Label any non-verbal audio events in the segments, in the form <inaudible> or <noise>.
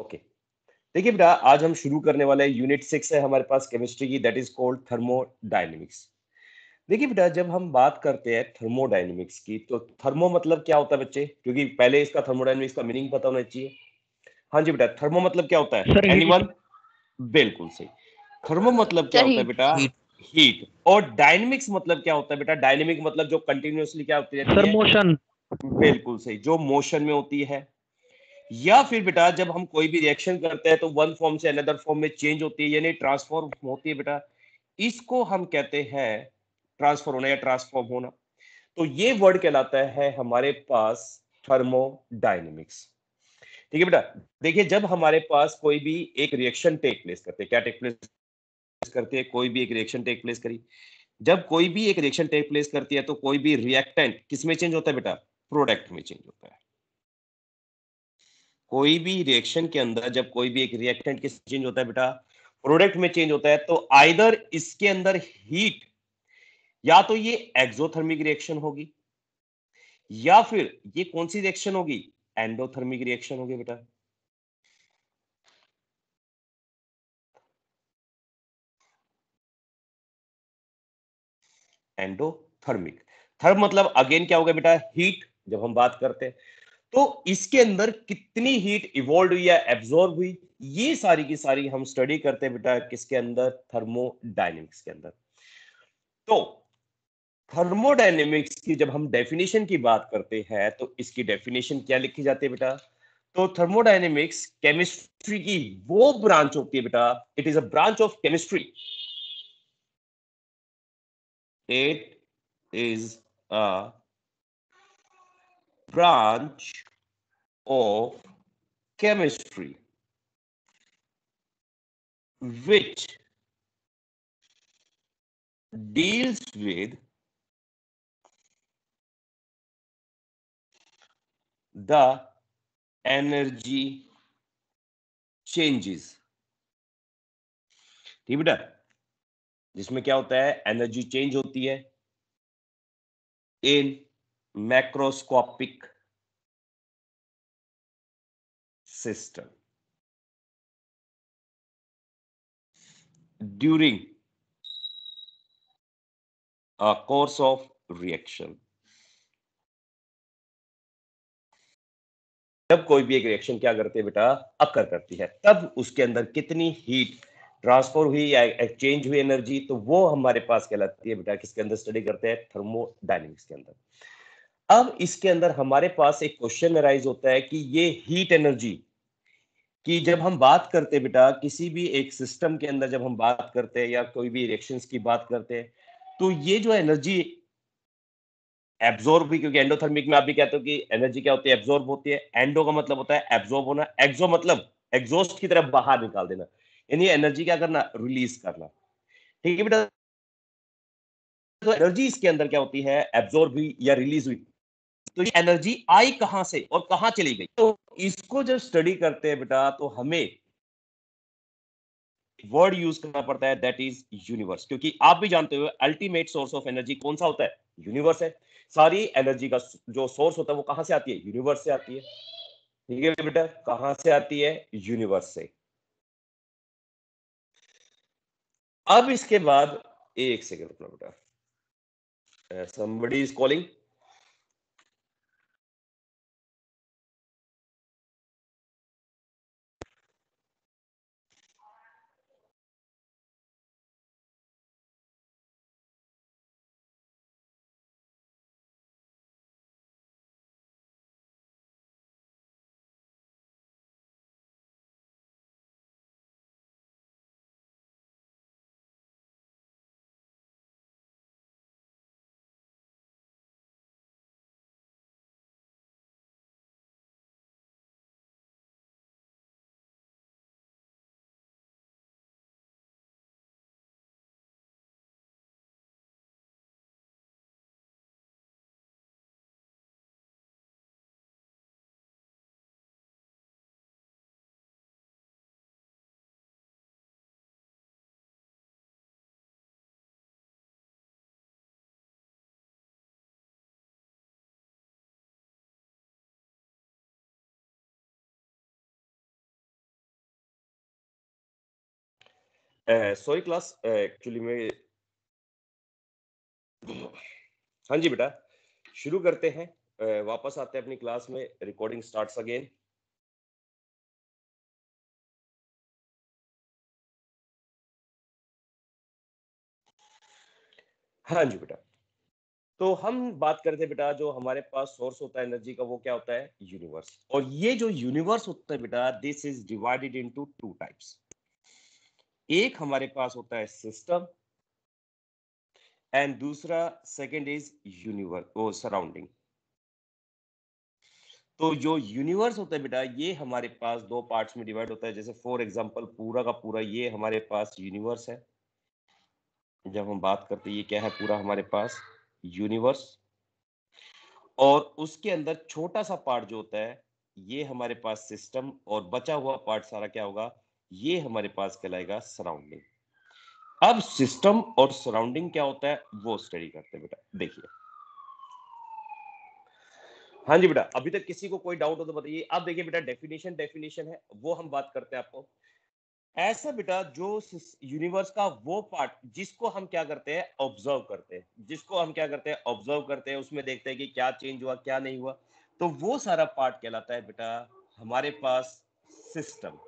Okay देखिए बेटा आज हम शुरू करने वाले यूनिट सिक्स है हमारे पास केमिस्ट्री की दैट इज कॉल्ड थर्मोडाइनमिक्स देखिए बेटा जब हम बात करते हैं थर्मोडाइनमिक्स की तो थर्मो मतलब क्या होता है बच्चे क्योंकि पहले इसका थर्मोडाइनमिक्स का मीनिंग पता होना चाहिए हाँ जी बेटा थर्मो मतलब क्या होता है एनिमल बिल्कुल सही थर्मो मतलब, मतलब क्या होता है बेटा हीट और डायनेमिक्स मतलब क्या होता है बेटा डायनेमिक मतलब जो कंटिन्यूसली क्या होती है सर मोशन बिल्कुल सही जो मोशन में होती है या फिर बेटा जब हम कोई भी रिएक्शन करते हैं तो वन फॉर्म से अनदर फॉर्म में चेंज होती है यानी ट्रांसफॉर्म होती है बेटा इसको हम कहते हैं ट्रांसफर होना या ट्रांसफॉर्म होना तो ये वर्ड कहलाता है हमारे पास थर्मोडाइनमिक्स ठीक है बेटा देखिए जब हमारे पास कोई भी एक रिएक्शन टेक प्लेस करते क्या टेक प्लेस करते है कोई भी एक रिएक्शन टेक प्लेस करी जब कोई भी एक रिएक्शन टेक प्लेस करती है तो कोई भी रिएक्टेंट किसमें चेंज होता है बेटा प्रोडक्ट में चेंज होता है कोई भी रिएक्शन के अंदर जब कोई भी एक रिएक्टेंट किस चेंज होता है बेटा प्रोडक्ट में चेंज होता है तो आइदर इसके अंदर हीट या तो ये एक्सोथर्मिक रिएक्शन होगी या फिर ये कौन सी रिएक्शन होगी एंडोथर्मिक रिएक्शन होगी बेटा एंडोथर्मिक थर्म मतलब अगेन क्या होगा बेटा हीट जब हम बात करते हैं तो इसके अंदर कितनी हीट इवॉल्व हुई या एब्जॉर्ब हुई ये सारी की सारी हम स्टडी करते हैं बेटा किसके अंदर थर्मोडाइनमिक्स के अंदर तो थर्मोडाइनमिक्स की जब हम डेफिनेशन की बात करते हैं तो इसकी डेफिनेशन क्या लिखी जाती है बेटा तो थर्मोडाइनेमिक्स केमिस्ट्री की वो ब्रांच होती है बेटा it is a branch of chemistry it is a branch of chemistry which deals with the energy changes ठीक बेटा जिसमें क्या होता है एनर्जी चेंज होती है इन macroscopic system. During a course of reaction, जब कोई भी एक रिएक्शन क्या करती है बेटा अकर करती है तब उसके अंदर कितनी हीट ट्रांसफर हुई या एक्सचेंज हुई एनर्जी तो वो हमारे पास कहलाती है बेटा किसके अंदर स्टडी करते हैं थर्मोडाइनमिक्स के अंदर अब इसके अंदर हमारे पास एक क्वेश्चन अराइज होता है कि ये हीट एनर्जी कि जब हम बात करते हैं बेटा किसी भी एक सिस्टम के अंदर जब हम बात करते हैं या कोई भी रिएक्शंस की बात करते हैं तो ये जो एनर्जी एब्जॉर्ब भी क्योंकि एंडोथर्मिक में आप भी कहते हो कि एनर्जी क्या होती है एब्जॉर्ब होती है एंडो का मतलब होता है एब्जॉर्ब होना एक्सो मतलब एग्जॉस्ट की तरफ बाहर निकाल देना यानी एनर्जी क्या करना रिलीज करना ठीक है बेटा तो एनर्जी इसके अंदर क्या होती है एब्जॉर्ब हुई या रिलीज हुई तो ये एनर्जी आई कहां से और कहां चली गई तो इसको जब स्टडी करते हैं बेटा तो हमें वर्ड यूज करना पड़ता है दैट इज यूनिवर्स क्योंकि आप भी जानते हो अल्टीमेट सोर्स ऑफ एनर्जी कौन सा होता है यूनिवर्स है सारी एनर्जी का जो सोर्स होता है वो कहां से आती है यूनिवर्स से आती है ठीक है बेटा कहां से आती है यूनिवर्स से अब इसके बाद एक सेकेंड बेटा somebody is calling sorry class actually में हाँ जी बेटा शुरू करते हैं eh, वापस आते हैं अपनी क्लास में रिकॉर्डिंग स्टार्ट्स अगेन हाँ जी बेटा तो हम बात करते हैं बेटा जो हमारे पास सोर्स होता है एनर्जी का वो क्या होता है यूनिवर्स और ये जो यूनिवर्स होता है बेटा this is divided into two types एक हमारे पास होता है सिस्टम एंड दूसरा सेकंड इज यूनिवर्स वो सराउंडिंग तो जो यूनिवर्स होता है बेटा ये हमारे पास दो पार्ट्स में डिवाइड होता है जैसे फॉर एग्जांपल पूरा का पूरा ये हमारे पास यूनिवर्स है जब हम बात करते ये क्या है पूरा हमारे पास यूनिवर्स और उसके अंदर छोटा सा पार्ट जो होता है ये हमारे पास सिस्टम और बचा हुआ पार्ट सारा क्या होगा ये हमारे पास कहलाएगा सराउंडिंग अब सिस्टम और सराउंडिंग क्या होता है वो स्टडी करते हैं बेटा देखिए हाँ जी बेटा अभी तक किसी को कोई डाउट हो तो बताइए अब देखिए बेटा डेफिनेशन डेफिनेशन है वो हम बात करते हैं आपको ऐसा बेटा जो यूनिवर्स का वो पार्ट जिसको हम क्या करते हैं ऑब्जर्व करते हैं जिसको हम क्या करते हैं ऑब्जर्व करते हैं उसमें देखते हैं कि क्या चेंज हुआ क्या नहीं हुआ तो वो सारा पार्ट कहलाता है बेटा हमारे पास system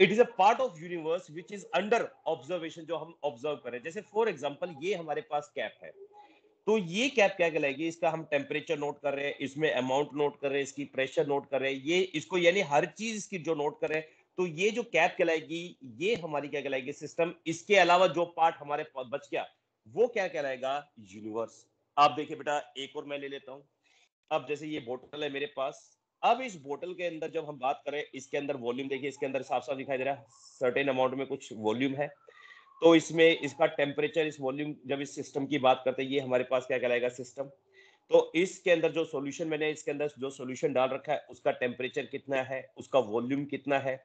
it is a part of universe which is under observation जो हम ऑब्जर्व करें जैसे फॉर एग्जाम्पल ये हमारे पास कैप है तो ये कैप क्या कहलाएगी इसका हम टेम्परेचर नोट कर रहे हैं इसमें अमाउंट नोट कर रहे हैं इसकी प्रेशर नोट कर रहे हैं ये इसको यानी हर चीज की जो नोट कर रहे हैं तो ये जो कैप कहलाएगी ये हमारी क्या कहलाएगी सिस्टम इसके अलावा जो पार्ट हमारे बच गया वो क्या कहलाएगा यूनिवर्स आप देखिए बेटा एक और मैं ले लेता हूं अब जैसे ये बोटल है मेरे पास अब इस बोतल के अंदर जब हम बात करें इसके अंदर वॉल्यूम देखिए इसके अंदर साफ साफ दिखाई दे रहा है सर्टेन अमाउंट में कुछ वॉल्यूम है तो इसमें इसका टेम्परेचर इस वॉल्यूम जब इस सिस्टम की बात करते हैं ये हमारे पास क्या कहलाएगा सिस्टम तो इसके अंदर जो सॉल्यूशन मैंने इसके अंदर जो सॉल्यूशन डाल रखा है उसका टेम्परेचर कितना है उसका वॉल्यूम कितना है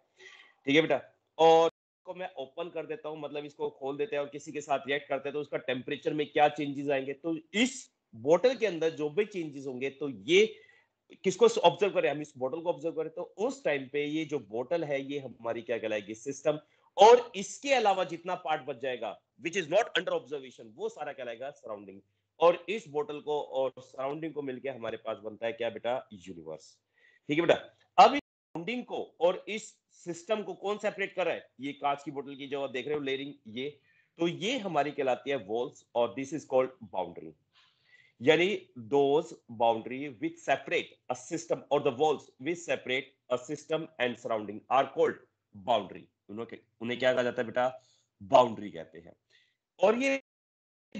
ठीक है बेटा और इसको मैं ओपन कर देता हूँ मतलब इसको खोल देते हैं और किसी के साथ रिएक्ट करते हैं तो उसका टेम्परेचर में क्या चेंजेस आएंगे तो इस बोतल के अंदर जो भी चेंजेस होंगे तो ये किसको ऑब्जर्व करें हम इस बोतल को ऑब्जर्व करें तो उस टाइम पे ये जो बोतल है ये हमारी क्या कहलाएगी सिस्टम और इसके अलावा जितना पार्ट बच जाएगा which is not under observation वो सारा कहलाएगा सराउंडिंग और इस बोतल को और सराउंडिंग को मिलकर हमारे पास बनता है क्या बेटा यूनिवर्स ठीक है बेटा अब इस सराउंडिंग को और इस सिस्टम को कौन सेपरेट कर रहा है ये कांच की बोतल की जो आप देख रहे हो लेयरिंग ये तो ये हमारी कहलाती है वॉल्स और दिस इज कॉल्ड बाउंड्री यानी those boundary which separate a system और the walls which separate a system and surrounding are called boundary उन्हें क्या कहा जाता है बेटा बाउंड्री कहते हैं और ये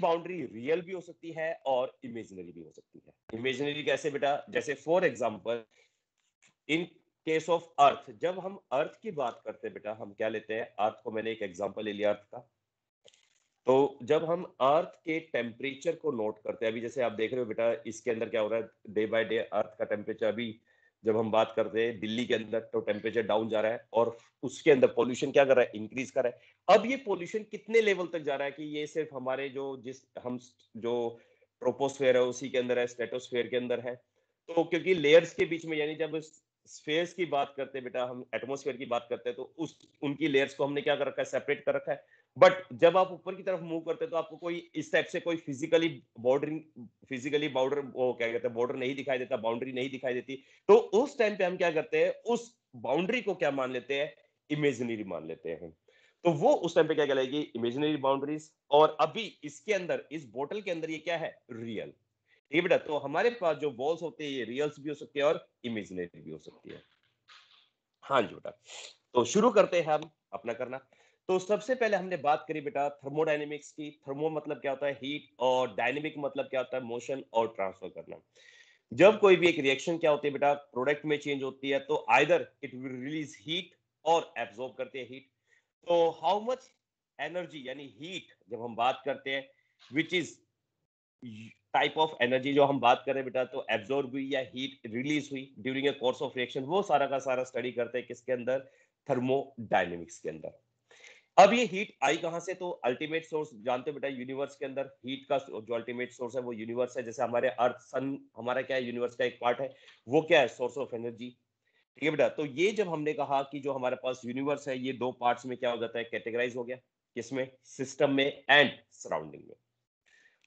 बाउंड्री रियल भी हो सकती है और इमेजिनरी भी हो सकती है इमेजिनरी कैसे बेटा जैसे for example in case of earth जब हम अर्थ की बात करते हैं बेटा हम क्या लेते हैं अर्थ को मैंने एक एग्जांपल ले लिया अर्थ का तो जब हम अर्थ के टेम्परेचर को नोट करते हैं अभी जैसे आप देख रहे हो बेटा इसके अंदर क्या हो रहा है डे बाय डे अर्थ का टेम्परेचर अभी जब हम बात करते हैं दिल्ली के अंदर तो टेम्परेचर डाउन जा रहा है और उसके अंदर पोल्यूशन क्या कर रहा है इंक्रीज कर रहा है अब ये पोल्यूशन कितने लेवल तक जा रहा है कि ये सिर्फ हमारे जो जिस हम जो प्रोपोस्फेयर है उसी के अंदर है स्टेटोस्फेयर के अंदर है तो क्योंकि लेयर्स के बीच में यानी जब स्फेयर्स की बात करते हैं बेटा हम एटमोस्फेयर की बात करते हैं तो उस उनकी लेयर्स को हमने क्या कर रखा है सेपरेट कर रखा है बट जब आप ऊपर की तरफ मूव करते तो आपको कोई इस टाइप से कोई फिजिकली बॉर्डरिंग फिजिकली बॉर्डर वो क्या कहते हैं बॉर्डर नहीं दिखाई देता बाउंड्री नहीं दिखाई देती तो उस टाइम पे हम क्या करते हैं उस बाउंड्री को क्या मान लेते हैं इमेजिनरी मान लेते हैं तो वो उस टाइम पे क्या कहलाएगी इमेजिनरी बाउंड्रीज और अभी इसके अंदर इस बोटल के अंदर ये क्या है रियल ठीक है बेटा तो हमारे पास जो बॉल्स होते हैं ये रियल्स भी हो सकती है और इमेजिनरी भी हो सकती है हाँ जी बेटा तो शुरू करते हैं हम अपना करना तो सबसे पहले हमने बात करी बेटा थर्मोडाइनेमिक्स की थर्मो मतलब क्या होता है हीट और डायनेमिक मतलब क्या होता है मोशन और ट्रांसफर करना जब कोई भी एक रिएक्शन क्या होती है बेटा प्रोडक्ट में चेंज होती है तो either it will release heat और एब्जॉर्ब करते हैं हीट तो हाउ मच एनर्जी यानी हीट जब हम बात करते हैं which is type of energy जो हम बात करें बेटा तो एब्जॉर्ब हुई या हीट रिलीज हुई during a course of reaction वो सारा का सारा स्टडी करते हैं किसके अंदर थर्मोडाइनेमिक्स के अंदर अब ये हीट आई कहां से तो अल्टीमेट सोर्स जानते हो बेटा यूनिवर्स के अंदर हीट का जो अल्टीमेट सोर्स है वो यूनिवर्स है जैसे हमारे अर्थ सन हमारा क्या है यूनिवर्स का एक पार्ट है वो क्या है सोर्स ऑफ एनर्जी ठीक है बेटा तो ये जब हमने कहा कि जो हमारे पास यूनिवर्स है ये दो पार्ट में क्या हो जाता है कैटेगराइज हो गया किसमें सिस्टम में एंड सराउंडिंग में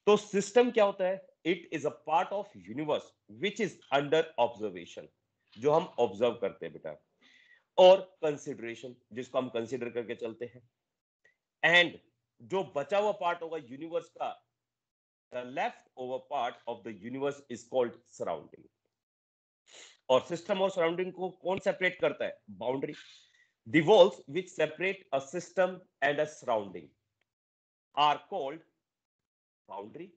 तो सिस्टम क्या होता है it is a part of universe which is under observation जो हम ऑब्जर्व करते हैं बेटा और कंसिडरेशन जिसको हम कंसिडर करके चलते हैं एंड जो बचा हुआ पार्ट होगा यूनिवर्स का the left over part of the universe is called surrounding और सिस्टम और सराउंडिंग को कौन सेपरेट करता है boundary walls which separate a system and a surrounding are called boundary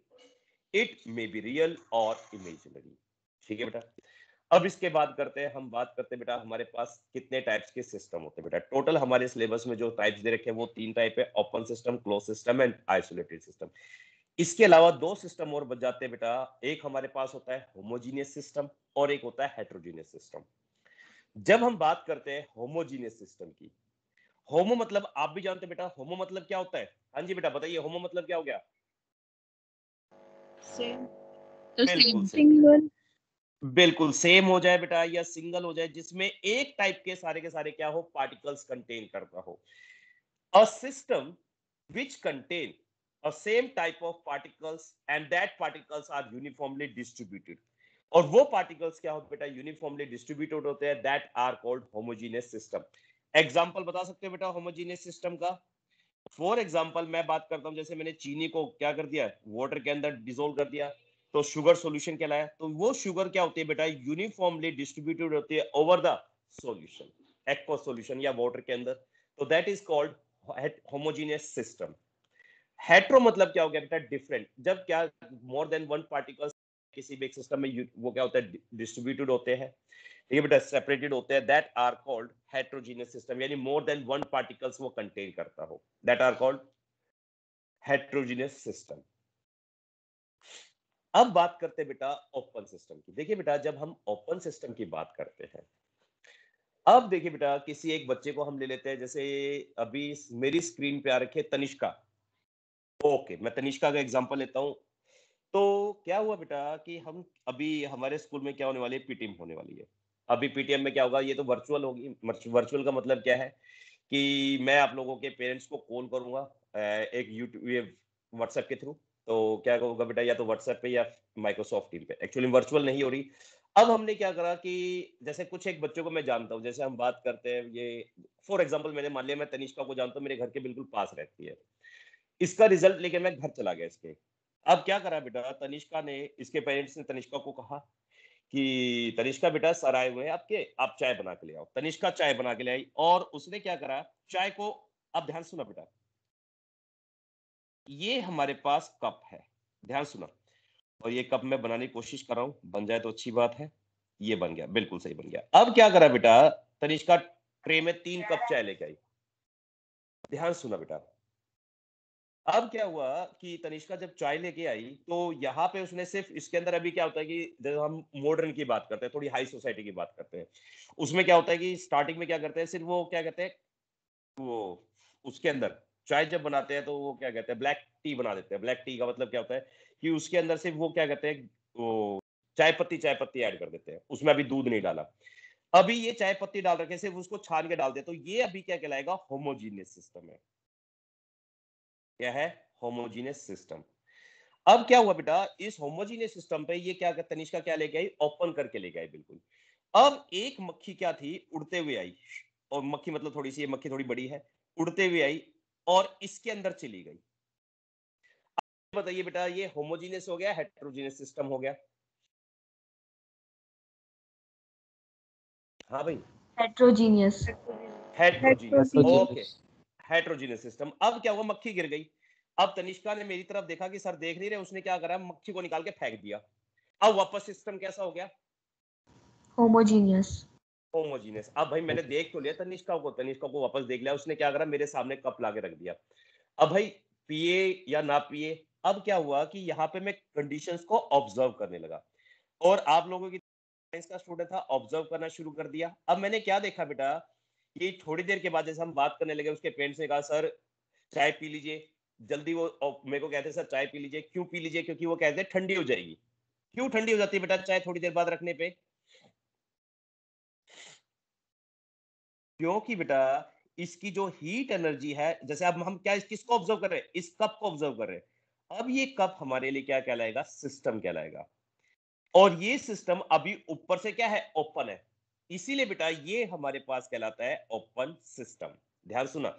it may be real और imaginary ठीक है बेटा अब इसके बाद करते हैं हम बात करते बेटा हमारे पास कितने टाइप्स के सिस्टम होते हैं बेटा टोटल हमारे सिलेबस में जो टाइप्स दे रखे हैं वो तीन टाइप है open system close system and isolated system इसके अलावा दो सिस्टम और बच जाते हैं बेटा एक हमारे पास होता है होमोजीनियस सिस्टम और एक होता है हेट्रोजीनियस सिस्टम जब हम बात करते हैं होमोजीनियस सिस्टम की होमो मतलब आप भी जानते बेटा होमो मतलब क्या होता है हाँ जी बेटा बताइए होमो मतलब क्या हो गया सेम सिंगल बिल्कुल सेम हो जाए बेटा या सिंगल हो जाए जिसमें एक टाइप के सारे के सारे क्या हो पार्टिकल्स कंटेन करता हो a system which contain a same type of particles and that particles are uniformly distributed और वो पार्टिकल्स क्या होते बेटा यूनिफॉर्मली डिस्ट्रीब्यूटेड होते हैं that are called homogeneous system example बता सकते हो बेटा होमोजीनियस सिस्टम का फॉर एग्जाम्पल मैं बात करता हूँ जैसे मैंने चीनी को क्या कर दिया वाटर के अंदर डिजोल्व कर दिया तो शुगर सॉल्यूशन कहलाया तो वो शुगर क्या होते हैं बेटा यूनिफॉर्मली डिस्ट्रीब्यूटेड होते हैं over the solution aqua solution या वॉटर के अंदर तो that is called homogeneous system hetero मतलब क्या हो गया बेटा डिफरेंट जब क्या मोर देन वन पार्टिकल किसी भी एक सिस्टम में वो क्या होता है डिस्ट्रीब्यूटेड होते हैं ठीक है बेटा सेपरेटेड होते हैं that are called heterogeneous system यानी मोर देन वन पार्टिकल्स वो कंटेन करता हो that are called heterogeneous system अब बात करते बेटा ओपन सिस्टम की देखिए बेटा जब हम ओपन सिस्टम की बात करते हैं अब देखिए बेटा किसी एक बच्चे को हम ले लेते हैं जैसे अभी मेरी स्क्रीन पे आ रखे तनिष्का ओके मैं तनिष्का का एग्जांपल लेता हूँ तो क्या हुआ बेटा कि हम अभी हमारे स्कूल में क्या होने वाली है पीटीएम होने वाली है अभी पीटीएम में क्या होगा ये तो वर्चुअल होगी वर्चुअल का मतलब क्या है कि मैं आप लोगों के पेरेंट्स को कॉल करूंगा एक यूट्यूब व्हाट्सएप के थ्रू तो क्या होगा बेटा या तो व्हाट्सएप पे या माइक्रोसॉफ्ट टीम पे एक्चुअली वर्चुअल नहीं हो रही अब हमने क्या करा कि जैसे कुछ एक बच्चों को मैं जानता हूँ जैसे हम बात करते हैं ये फॉर एग्जाम्पल मैंने मान लिया मैं तनिष्का को जानता हूँ मेरे घर के बिल्कुल पास रहती है इसका रिजल्ट लेके मैं घर चला गया इसके अब क्या करा बेटा तनिष्का ने इसके पेरेंट्स ने तनिष्का को कहा कि तनिष्का बेटा सर आए हुए हैं आपके आप चाय बना के ले आओ तनिष्का चाय बना के ले आई और उसने क्या करा चाय को अब ध्यान सुना बेटा ये हमारे पास कप है ध्यान सुना और ये कप मैं बनाने की कोशिश कर रहा हूं बन जाए तो अच्छी बात है ये बन गया बिल्कुल सही बन गया अब क्या करा बेटा तनिष्का ट्रे में तीन कप चाय लेके आई ध्यान सुना बेटा अब क्या हुआ कि तनिष्का जब चाय लेके आई तो यहाँ पे उसने सिर्फ इसके अंदर अभी क्या होता है कि जब हम मॉडर्न की बात करते हैं थोड़ी हाई सोसाइटी की बात करते हैं उसमें क्या होता है कि स्टार्टिंग में क्या करते हैं सिर्फ वो क्या कहते हैं वो उसके अंदर चाय जब बनाते हैं तो वो क्या कहते हैं ब्लैक टी बना देते हैं ब्लैक टी का मतलब क्या होता है कि उसके अंदर से वो क्या कहते हैं वो चाय पत्ती चाय पत्ती ऐड कर देते हैं उसमें अभी दूध नहीं डाला अभी ये चाय पत्ती डाल रखे सिर्फ उसको छान के डाल दे तो ये अभी क्या कहलाएगा होमोजीनियस सिस्टम है क्या है होमोजीनियस सिस्टम अब क्या हुआ बेटा इस होमोजीनियस सिस्टम पे ये क्या तनिष्का क्या लेके आई ओपन करके लेके आई बिल्कुल अब एक मक्खी क्या थी उड़ते हुए आई और मक्खी मतलब थोड़ी सी मक्खी थोड़ी बड़ी है उड़ते हुए आई और इसके अंदर चली गई बताइए बेटा ये होमोजीनियस हो गया हेट्रोजीनियस सिस्टम हो गया हाँ भाई हेट्रोजीनियस हेट्रोजीनियस ओके सिस्टम अब क्या हुआ मक्खी गिर गई अब तनिष्का ने मेरी तरफ देखा कि सर देख नहीं रहे उसने क्या करा मक्खी को निकाल के फेंक दिया अब वापस सिस्टम कैसा हो गया होमोजीनियस होमोजीनियस अब भाई मैंने देख तो लिया तनिष्का को तनिष्का को वापस देख लिया उसने क्या करा मेरे सामने कप ला के रख दिया अब भाई पिए या ना पिए अब क्या हुआ कि यहाँ पे मैं कंडीशन को ऑब्जर्व करने लगा और आप लोगों की साइंस का स्टूडेंट था ऑब्जर्व करना शुरू कर दिया अब मैंने क्या देखा बेटा कि थोड़ी देर के बाद जैसे हम बात करने लगे उसके पेरेंट्स ने कहा सर चाय पी लीजिए जल्दी वो मेरे को कहते सर चाय पी लीजिए क्यों पी लीजिए क्योंकि वो कहते हैं ठंडी हो जाएगी क्यों ठंडी हो जाती है बेटा चाय थोड़ी देर बाद रखने पे क्योंकि बेटा इसकी जो हीट एनर्जी है जैसे अब हम क्या किसको ऑब्जर्व कर रहे हैं इस कप को ऑब्जर्व कर रहे हैं अब ये कप हमारे लिए क्या कहलाएगा सिस्टम कहलाएगा और ये सिस्टम अभी ऊपर से क्या है ओपन है इसीलिए बेटा ये हमारे पास कहलाता है ओपन सिस्टम ध्यान सुना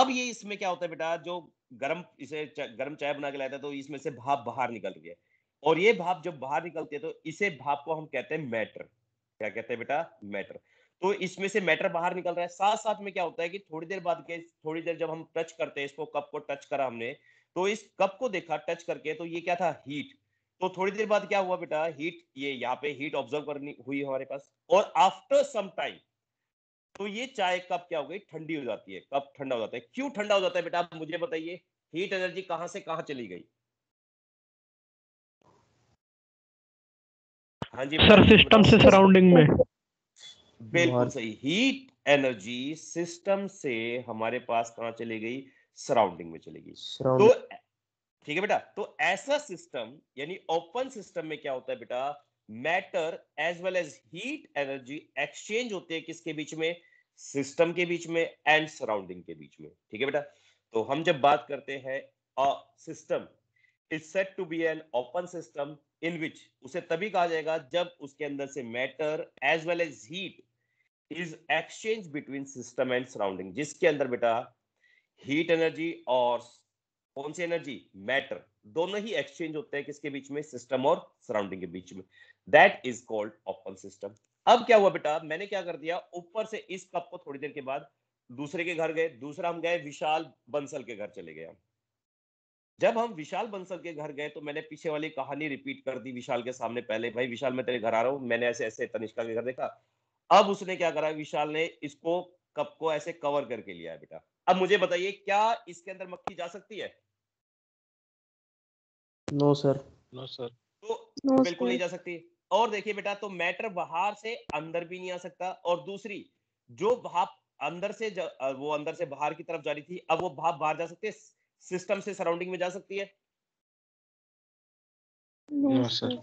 अब ये इसमें क्या होता है बेटा जो गर्म इसे गर्म चाय बना के लाता है तो इसमें से भाप बाहर निकल रही है और ये भाप जब बाहर निकलती है तो इसे भाप को हम कहते हैं मैटर क्या कहते हैं बेटा मैटर तो इसमें से मैटर बाहर निकल रहा है साथ साथ में क्या होता है कि थोड़ी देर बाद के थोड़ी देर जब हम टच करते हैं इसको कप को टच करा हमने तो इस कप को देखा टच करके तो ये क्या था हीट तो थोड़ी देर बाद क्या हुआ बेटा हीट ये यहाँ पे हीट ऑब्जर्व करनी हुई हमारे पास और आफ्टर सम टाइम तो ये चाय कप क्या हो गई ठंडी हो जाती है कप ठंडा हो जाता है क्यों ठंडा हो जाता है बेटा आप मुझे बताइए हीट एनर्जी कहां से कहां चली गई हाँ जी सर सिस्टम से सराउंडिंग में बिल्कुल सही हीट एनर्जी सिस्टम से हमारे पास कहा चली गई सराउंडिंग में चली गई तो ठीक है बेटा तो ऐसा सिस्टम यानी ओपन सिस्टम में क्या होता है बेटा matter as well as heat energy exchange होते हैं किसके बीच में सिस्टम के बीच में एंड सराउंडिंग के बीच में ठीक है बेटा तो हम जब बात करते हैं system is set to be an open system in which उसे तभी कहा जाएगा जब उसके अंदर से matter as well as heat is exchange between system and surrounding जिसके अंदर बेटा हीट एनर्जी और कौन सी एनर्जी मैटर दोनों ही एक्सचेंज होते हैं किसके बीच में सिस्टम और सराउंडिंग के बीच में that is called open system अब क्या हुआ बेटा मैंने क्या कर दिया ऊपर से इस कप को थोड़ी देर के बाद दूसरे के घर गए दूसरा हम गए विशाल बंसल के घर चले गए हम जब हम विशाल बंसल के घर गए तो मैंने पीछे वाली कहानी रिपीट कर दी विशाल के सामने पहले भाई विशाल मैं तेरे घर आ रहा हूँ मैंने ऐसे ऐसे तनिष्का के घर देखा अब उसने क्या करा विशाल ने इसको कप को ऐसे कवर करके लिया है बेटा अब मुझे बताइए क्या इसके अंदर मक्खी जा सकती है नो सर नो सर तो बिल्कुल नहीं जा सकती और देखिए बेटा तो मैटर बाहर से अंदर भी नहीं आ सकता और दूसरी जो भाप अंदर से वो अंदर से बाहर की तरफ जा रही थी अब वो भाप बाहर जा सकती है सिस्टम से सराउंडिंग में जा सकती है नो सर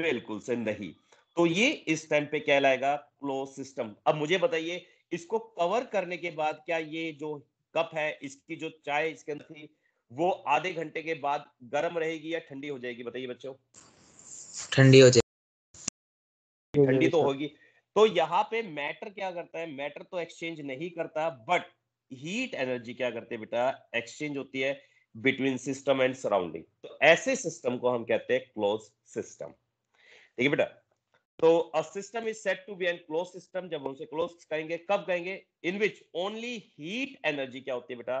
बिल्कुल सर नहीं तो ये इस टाइम पे कहलाएगा क्लोज सिस्टम अब मुझे बताइए इसको कवर करने के बाद क्या ये जो कप है इसकी जो चाय इसके अंदर थी वो आधे घंटे के बाद गर्म रहेगी या ठंडी हो जाएगी बताइए बच्चों ठंडी हो जाएगी ठंडी तो होगी तो यहाँ पे मैटर क्या करता है मैटर तो एक्सचेंज नहीं करता बट हीट एनर्जी क्या करते हैं बेटा एक्सचेंज होती है बिटवीन सिस्टम एंड सराउंडिंग तो ऐसे सिस्टम को हम कहते हैं क्लोज सिस्टम ठीक है बेटा तो a system is set to be an close system जब हम उसे क्लोज कहेंगे कब कहेंगे in which only heat energy क्या होती है बेटा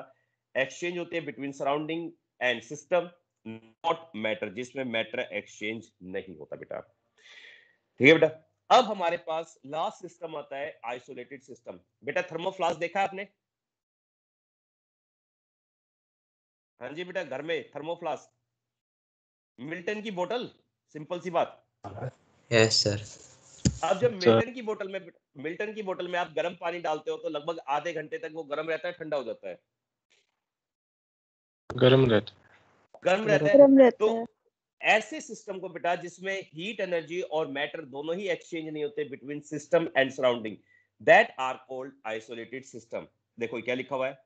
एक्सचेंज होती है between surrounding and system not matter जिसमें मैटर एक्सचेंज नहीं होता बेटा ठीक है बेटा अब हमारे पास लास्ट सिस्टम आता है आइसोलेटेड सिस्टम बेटा थर्मोफ्लास्क देखा आपने हाँ जी बेटा घर में थर्मोफ्लास्क मिल्टन की बोतल सिंपल सी बात यस सर अब जब मिल्टन की बोतल में मिल्टन की बोतल में आप गर्म पानी डालते हो तो लगभग आधे घंटे तक वो गर्म रहता है ठंडा हो जाता है गर्म रहता गर्म रहता है तो ऐसे सिस्टम को बेटा जिसमें हीट एनर्जी और मैटर दोनों ही एक्सचेंज नहीं होते between system and surrounding that are called isolated system देखो क्या लिखा हुआ है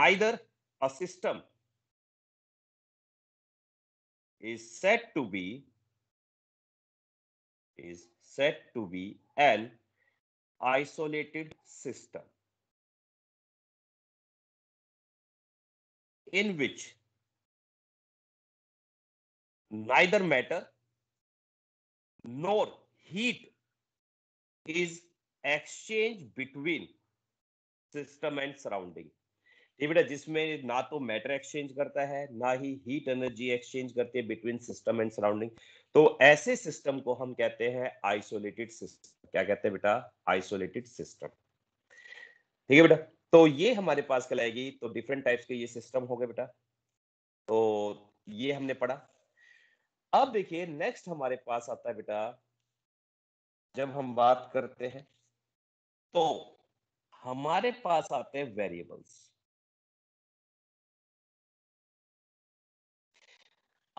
neither a system is said to be is said to be an isolated system in which neither matter nor heat is exchanged between system and surrounding. बेटा जिसमें ना तो matter exchange करता है ना ही हीट एनर्जी एक्सचेंज करते हैं between system and surrounding तो ऐसे सिस्टम को हम कहते हैं आइसोलेटेड सिस्टम क्या कहते हैं बेटा आइसोलेटेड सिस्टम ठीक है बेटा तो ये हमारे पास कल आएगी तो डिफरेंट टाइप्स के ये सिस्टम हो गए बेटा तो ये हमने पढ़ा अब देखिए नेक्स्ट हमारे पास आता है बेटा जब हम बात करते हैं तो हमारे पास आते हैं वेरिएबल्स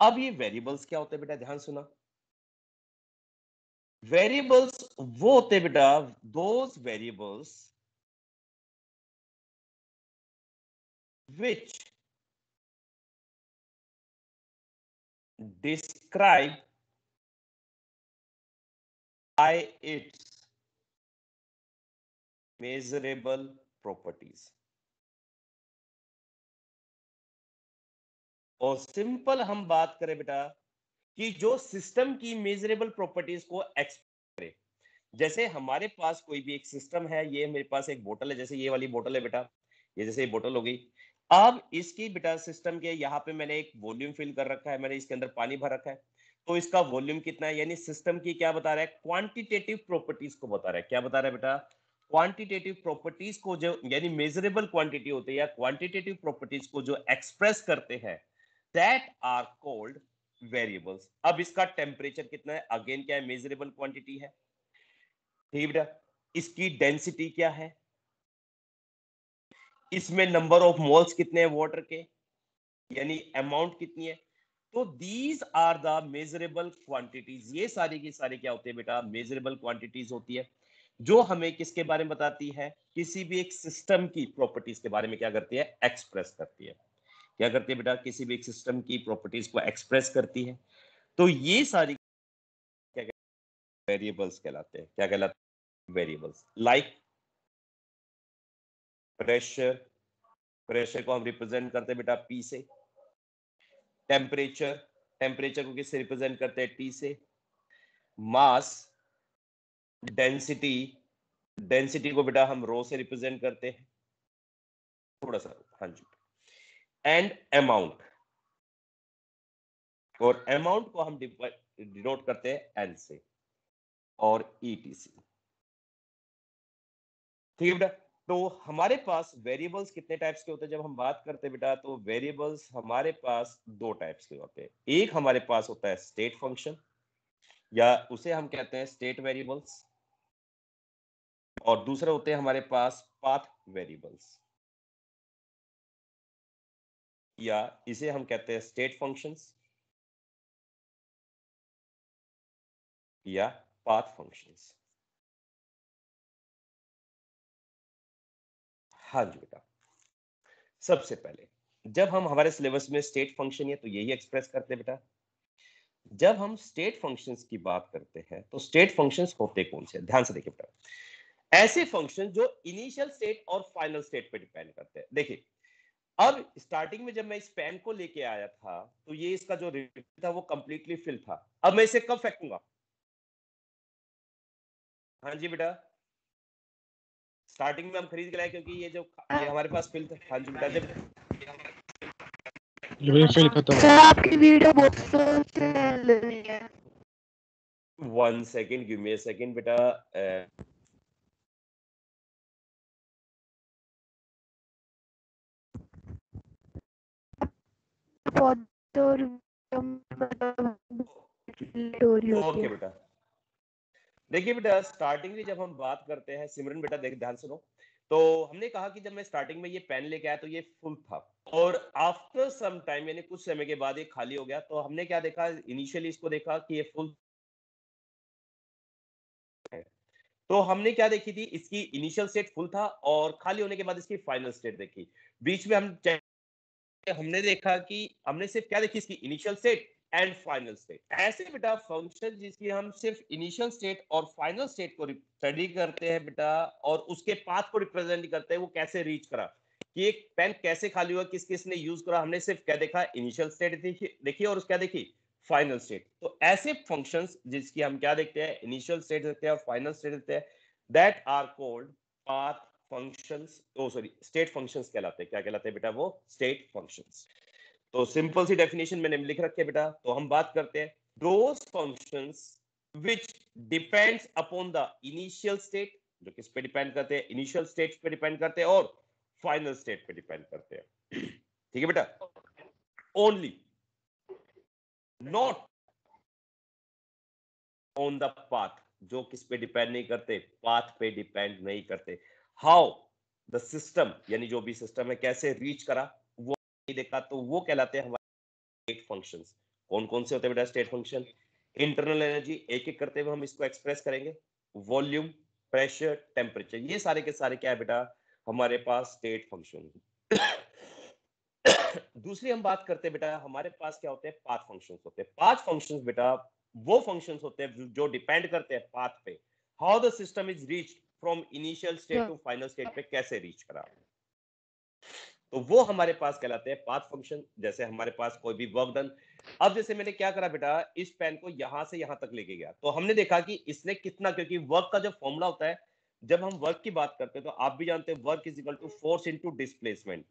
अब ये वेरिएबल्स क्या होते हैं बेटा ध्यान सुना वेरिएबल्स वो होते बेटा those variables which describe I its measurable properties और सिंपल हम बात करें बेटा कि जो सिस्टम की मेजरेबल प्रॉपर्टीज को एक्सप्लेन करे जैसे हमारे पास कोई भी एक सिस्टम है ये मेरे पास एक बोतल है जैसे ये वाली बोतल है बेटा ये जैसे ये बोतल हो गई अब इसकी बेटा सिस्टम के यहाँ पे मैंने एक वॉल्यूम फिल कर रखा है मैंने इसके अंदर पानी भर रखा है तो इसका वॉल्यूम कितना है यानी सिस्टम की क्या बता रहा है क्वांटिटेटिव प्रॉपर्टीज को बता रहा है क्या बता रहा है बेटा क्वांटिटेटिव प्रॉपर्टीज को जो यानी मेजरेबल क्वांटिटी होती है या क्वांटिटेटिव प्रॉपर्टीज को जो एक्सप्रेस करते हैं दैट आर कोल्ड वेरिएबल्स अब इसका टेम्परेचर कितना है अगेन क्या है मेजरेबल क्वांटिटी है ठीक बेटा इसकी डेंसिटी क्या है इसमें नंबर ऑफ मॉल्स कितने हैं वाटर के यानी अमाउंट कितनी है तो these are the measurable quantities ये सारी की सारी क्या होती है बेटा मेजरेबल क्वांटिटीज होती है जो हमें किसके बारे में बताती है किसी भी एक सिस्टम की प्रॉपर्टीज के बारे में क्या करती है एक्सप्रेस करती है क्या करती है बेटा किसी भी एक सिस्टम की प्रॉपर्टीज को एक्सप्रेस करती है तो ये सारी क्या वेरिएबल्स कहलाते हैं क्या कहलाते हैं वेरिएबल्स लाइक प्रेशर प्रेशर को हम रिप्रेजेंट करते हैं बेटा पी से टेम्परेचर टेम्परेचर को किससे रिप्रेजेंट करते हैं टी से मास डेंसिटी डेंसिटी को बेटा हम रो से रिप्रेजेंट करते हैं थोड़ा सा हाँ जी एंड अमाउंट और अमाउंट को हम डिनोट करते हैं एन से और ईटीसी e ठीक है बेटा तो हमारे पास वेरिएबल्स कितने टाइप्स के होते हैं जब हम बात करते हैं बेटा तो वेरिएबल्स हमारे पास दो टाइप्स के होते हैं एक हमारे पास होता है स्टेट फंक्शन या उसे हम कहते हैं स्टेट वेरिएबल्स और दूसरे होते हैं हमारे पास पाथ वेरिएबल्स या इसे हम कहते हैं स्टेट फंक्शंस या पाथ फंक्शंस हाँ जी बेटा सबसे पहले जब हम हमारे सिलेबस में स्टेट फंक्शन है तो यही एक्सप्रेस करते हैं बेटा जब हम स्टेट फंक्शंस की बात करते हैं तो स्टेट फंक्शंस होते कौन से ध्यान से देखिए बेटा ऐसे फंक्शन जो इनिशियल स्टेट और फाइनल स्टेट पे डिपेंड करते हैं देखिए अब स्टार्टिंग में जब मैं इस पेन को लेके आया था तो ये इसका जो रिव्यू था वो कंप्लीटली फिल था अब मैं इसे कब फेंकूंगा हाँ जी बेटा स्टार्टिंग में हम खरीद के लाए क्योंकि ये जो ये हमारे पास फिल था हाँ जी बेटा जब फिल खत्म सर आपकी वीडियो बॉक्सर से है one second give me a second बेटा देखिए बेटा स्टार्टिंग में जब हम बात करते हैं सिमरन बेटा देख ध्यान सुनो तो हमने कहा कि जब मैं स्टार्टिंग में ये पेन लेके आया तो ये फुल था और आफ्टर सम टाइम यानी कुछ समय के बाद ये खाली हो गया तो हमने क्या देखा इनिशियली इसको देखा कि ये फुल तो हमने क्या देखी थी इसकी इनिशियल स्टेट फुल था और खाली होने के बाद इसकी फाइनल स्टेट देखी बीच में हम चेक हमने देखा कि हमने सिर्फ क्या देखी इसकी initial state and final state ऐसे बेटा फंक्शन जिसकी हम सिर्फ इनिशियल स्टेट और फाइनल स्टेट को स्टडी करते हैं बेटा और उसके पाथ को रिप्रेजेंट करते हैं वो कैसे रीच करा कि एक पेन कैसे खाली हुआ किस किस ने यूज करा हमने सिर्फ क्या देखा इनिशियल स्टेट देखिए और क्या देखी फाइनल स्टेट तो ऐसे फंक्शंस जिसकी हम क्या देखते हैं इनिशियल स्टेट देखते हैं और फाइनल स्टेट देखते हैं that are called path functions oh sorry state functions कहलाते हैं क्या कहलाते हैं बेटा वो स्टेट फंक्शंस तो सिंपल सी डेफिनेशन मैंने लिख रखी है बेटा तो हम बात करते हैं those functions which depends upon the initial state जो किस पे डिपेंड करते हैं इनिशियल स्टेट पे डिपेंड करते हैं और फाइनल स्टेट पे डिपेंड करते हैं <clears throat> ठीक है बेटा only not on the path जो किस पे डिपेंड नहीं करते पाथ पे डिपेंड नहीं करते हाउ द सिस्टम यानी जो भी सिस्टम है कैसे रीच करा वो नहीं देखा तो वो कहलाते हैं हमारे स्टेट फंक्शन कौन कौन से होते हैं बेटा स्टेट फंक्शन इंटरनल एनर्जी एक एक करते हुए हम इसको एक्सप्रेस करेंगे वॉल्यूम प्रेशर टेम्परेचर ये सारे के सारे क्या है बेटा हमारे पास स्टेट फंक्शन <coughs> दूसरी हम बात करते हैं बेटा हमारे पास क्या होते हैं पाथ फंक्शंस होते हैं पाथ फंक्शंस बेटा वो फंक्शंस होते हैं जो डिपेंड करते हैं पाथ पे how the system is reached from initial state to final state पे कैसे रीच करा तो वो हमारे पास कहलाते हैं पाथ फंक्शन जैसे हमारे पास कोई भी वर्क डन अब जैसे मैंने क्या करा बेटा इस पेन को यहां से यहां तक लेके गया तो हमने देखा कि इसने कितना क्योंकि वर्क का जो फॉर्मूला होता है जब हम वर्क की बात करते हैं तो आप भी जानते हैं work is equal to force into displacement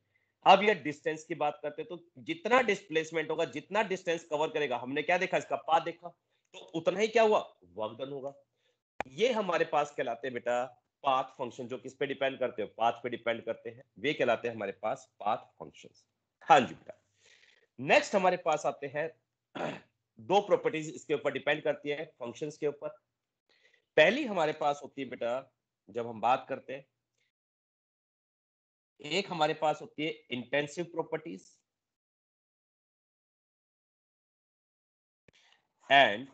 अब ये डिस्टेंस की बात करते हैं तो जितना डिस्प्लेसमेंट होगा जितना डिस्टेंस कवर करेगा हमने क्या देखा इसका पाथ देखा तो उतना ही क्या हुआ वर्क डन होगा ये हमारे पास कहलाते हैं बेटा पाथ फंक्शन जो किस पे डिपेंड करते हो पाथ पे डिपेंड करते हैं वे कहलाते हैं हमारे पास पाथ फंक्शन हाँ जी बेटा नेक्स्ट हमारे पास आते हैं <clears throat> दो प्रॉपर्टीज इसके ऊपर डिपेंड करती है फंक्शन के ऊपर पहली हमारे पास होती है बेटा जब हम बात करते हैं एक हमारे पास होती है intensive properties and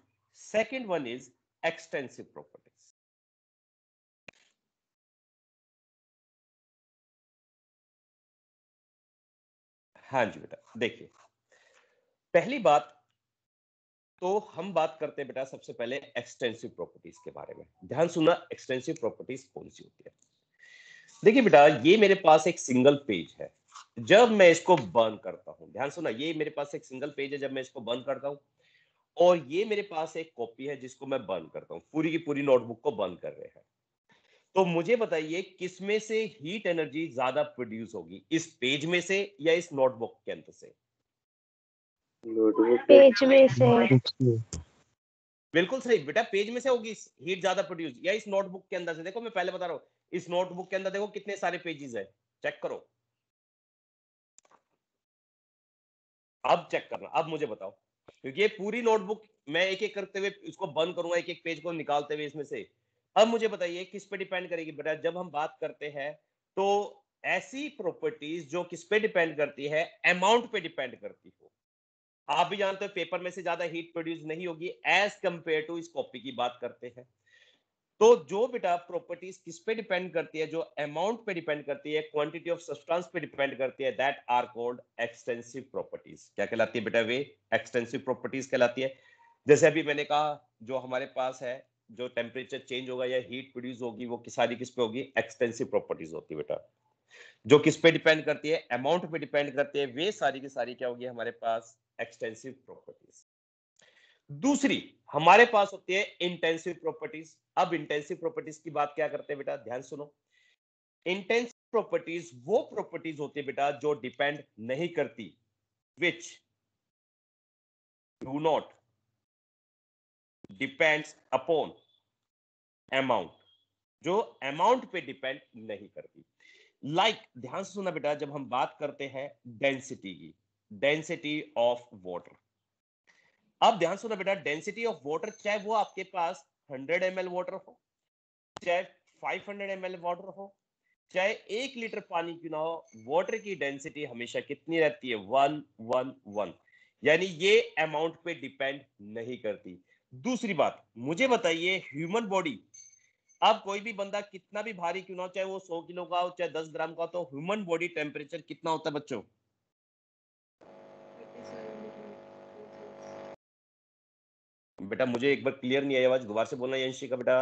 second one is extensive property हाँ जी बेटा देखिए पहली बात तो हम बात करते हैं बेटा सबसे पहले एक्सटेंसिव प्रॉपर्टीज के बारे में ध्यान सुना एक्सटेंसिव प्रॉपर्टीज कौन सी होती है देखिए बेटा ये मेरे पास एक सिंगल पेज है जब मैं इसको बर्न करता हूं ध्यान सुना ये मेरे पास एक सिंगल पेज है जब मैं इसको बर्न करता हूं और ये मेरे पास एक कॉपी है जिसको मैं बर्न करता हूँ पूरी की पूरी नोटबुक को बर्न कर रहे हैं तो मुझे बताइए किसमें से हीट एनर्जी ज्यादा प्रोड्यूस होगी इस पेज में से या इस नोटबुक के अंदर से पेज में से बिल्कुल सही बेटा पेज में से होगी हीट ज्यादा प्रोड्यूस या इस नोटबुक के अंदर से देखो मैं पहले बता रहा हूँ इस नोटबुक के अंदर देखो कितने सारे पेजेस है चेक करो अब चेक करना अब मुझे बताओ क्योंकि ये पूरी नोटबुक मैं एक एक करते हुए इसको बंद करूंगा एक एक पेज को निकालते हुए इसमें से अब मुझे बताइए किस पे डिपेंड करेगी बेटा जब हम बात करते हैं तो ऐसी प्रॉपर्टीज जो किस पे डिपेंड करती है अमाउंट पे डिपेंड करती हो आप भी जानते हो पेपर में से ज्यादा हीट प्रोड्यूस नहीं होगी एज कंपेयर टू इस कॉपी की बात करते हैं तो जो बेटा प्रॉपर्टीज किस पे डिपेंड करती है जो अमाउंट पे डिपेंड करती है क्वांटिटी ऑफ सब्सटेंस पे डिपेंड करती है that are called extensive properties क्या कहलाती है बेटा वे एक्सटेंसिव प्रॉपर्टीज कहलाती है जैसे अभी मैंने कहा जो हमारे पास है जो टेम्परेचर चेंज होगा या हीट प्रोड्यूस होगी वो सारी किस पे होगी एक्सटेंसिव प्रॉपर्टीज होती है बेटा जो किस पे डिपेंड करती है अमाउंट पे डिपेंड करती है वे सारी की सारी क्या होगी हमारे पास एक्सटेंसिव प्रॉपर्टीज दूसरी हमारे पास होती है इंटेंसिव प्रॉपर्टीज अब इंटेंसिव प्रॉपर्टीज की बात क्या करते हैं बेटा ध्यान सुनो इंटेंसिव प्रॉपर्टीज वो प्रॉपर्टीज होती है बेटा जो डिपेंड नहीं करती which do not depends upon amount जो अमाउंट पे डिपेंड नहीं करती लाइक like, ध्यान से सुना बेटा जब हम बात करते हैं डेंसिटी की डेंसिटी ऑफ वाटर अब ध्यान सुना बेटा डेंसिटी ऑफ वाटर चाहे वो आपके पास 100 एम वाटर हो चाहे 500 एम वाटर हो चाहे एक लीटर पानी क्यों ना हो वाटर की डेंसिटी हमेशा कितनी रहती है वन वन वन यानी ये अमाउंट पे डिपेंड नहीं करती दूसरी बात मुझे बताइए ह्यूमन बॉडी आप कोई भी बंदा कितना भी भारी क्यों ना हो चाहे वो सौ किलो का हो चाहे दस ग्राम का हो तो ह्यूमन बॉडी टेम्परेचर कितना होता है बच्चों बेटा मुझे एक बार क्लियर नहीं आया आवाज दोबारा से बोलना यंशी का बेटा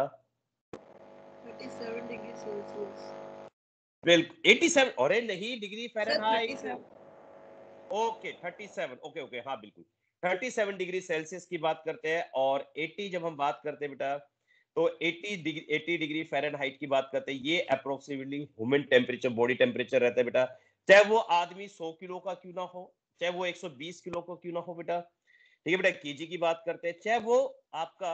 बिल्कुल 87 अरे नहीं degree Fahrenheit okay 37 okay okay हाँ बिल्कुल 37 डिग्री सेल्सियस की बात करते हैं और 80 जब हम बात करते हैं बेटा तो 80 डिग्री 80 डिग्री फ़ारेनहाइट की बात करते हैं ये approximately human temperature body temperature रहता है बेटा चाहे वो आदमी 100 किलो का क्यों ना हो चाहे वो 120 किलो का क्यों ना हो बेटा ठीक है बेटा केजी की बात करते हैं चाहे वो आपका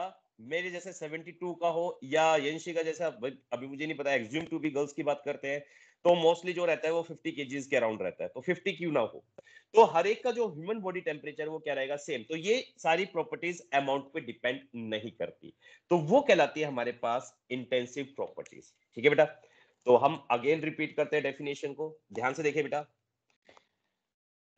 मेरे जैसे सेवेंटी का हो या यंशी का जैसा अभी मुझे नहीं पता एग्ज्यूम टू भी गर्ल्स की बात करते हैं तो मोस्टली जो रहता है वो 50 केजीज के अराउंड रहता है तो 50 क्यों ना हो तो हर एक का जो ह्यूमन बॉडी टेम्परेचर वो क्या रहेगा सेम तो ये सारी प्रॉपर्टीज अमाउंट पे डिपेंड नहीं करती तो वो कहलाती है हमारे पास इंटेंसिव प्रॉपर्टीज ठीक है बेटा तो हम अगेन रिपीट करते हैं डेफिनेशन को ध्यान से देखिए बेटा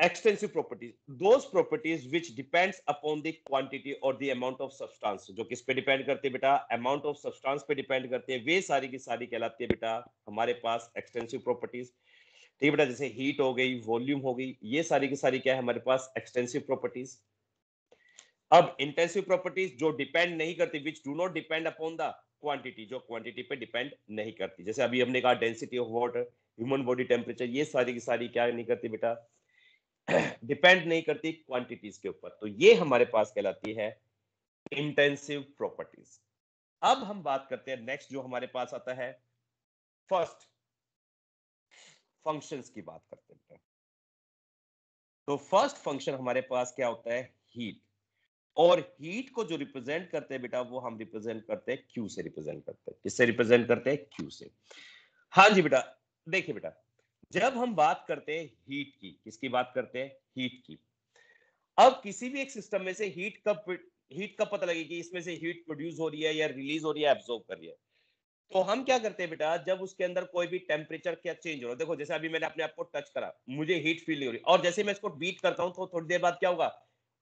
extensive properties those properties which depends upon the quantity और द अमाउंट ऑफ सब्सटेंस जो किस पे डिपेंड करते हैं बेटा अमाउंट ऑफ सब्सटेंस पे डिपेंड करते हैं वे सारी की सारी कहलाती है बेटा हमारे पास एक्सटेंसिव प्रॉपर्टीज ठीक है बेटा जैसे हीट हो गई वॉल्यूम हो गई ये सारी की सारी क्या है हमारे पास एक्सटेंसिव प्रॉपर्टीज अब इंटेंसिव प्रॉपर्टीज जो डिपेंड नहीं करती which do not depend upon the quantity जो क्वांटिटी पे डिपेंड नहीं करती जैसे अभी हमने कहा density of water human body temperature ये सारी की सारी क्या नहीं करती बेटा डिपेंड नहीं करती क्वांटिटीज के ऊपर तो ये हमारे पास कहलाती है इंटेंसिव प्रॉपर्टीज अब हम बात करते हैं नेक्स्ट जो हमारे पास आता है फर्स्ट फंक्शंस की बात करते हैं तो फर्स्ट फंक्शन हमारे पास क्या होता है हीट और हीट को जो रिप्रेजेंट करते हैं बेटा वो हम रिप्रेजेंट करते हैं क्यू से रिप्रेजेंट करते हैं किससे रिप्रेजेंट करते हैं क्यू से हाँ जी बेटा देखिए बेटा जब हम बात करते हैं हीट की किसकी बात करते हैं हीट की अब किसी भी एक सिस्टम में से हीट कब हीट कब पता लगे कि इसमें से हीट प्रोड्यूस हो रही है या रिलीज हो रही है एब्जॉर्ब कर रही है तो हम क्या करते हैं बेटा जब उसके अंदर कोई भी टेम्परेचर क्या चेंज हो रहा है देखो जैसे अभी मैंने अपने आप को टच करा मुझे हीट फील नहीं हो रही और जैसे मैं इसको बीट करता हूँ तो थोड़ी देर बाद क्या होगा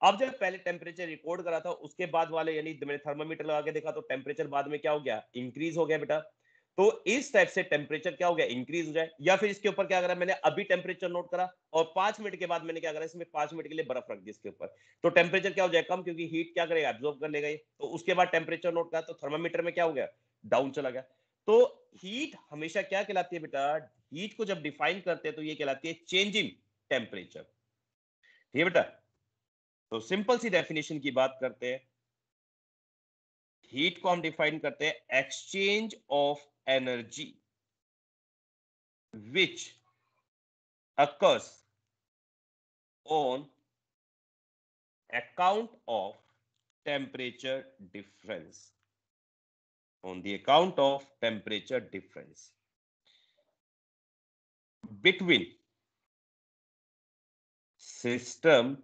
अब जब पहले टेम्परेचर रिकॉर्ड करा था उसके बाद वाले यानी मैंने थर्मामीटर लगा के देखा तो टेम्परेचर बाद में क्या हो गया इंक्रीज हो गया बेटा तो इस टाइप से टेम्परेचर क्या हो गया इंक्रीज हो जाए या फिर इसके ऊपर क्या करा मैंने अभी टेम्परेचर नोट करा और पांच मिनट के बाद मैंने क्या करा इसमें पांच मिनट के लिए बर्फ रख दी इसके ऊपर तो टेम्परेचर क्या हो जाए कम क्योंकि हीट क्या करेगा एब्जॉर्व कर लेगा ये तो उसके बाद टेम्परेचर नोट करा तो थर्मामीटर में क्या हो गया डाउन चला गया तो हीट हमेशा क्या कहलाती है बेटा हीट को जब डिफाइन करते हैं तो ये कहलाती है चेंज इन टेम्परेचर ठीक है बेटा तो सिंपल सी डेफिनेशन की बात करते हैं हीट को हम डिफाइन करते हैं exchange of energy which occurs on account of temperature difference on the account of temperature difference between system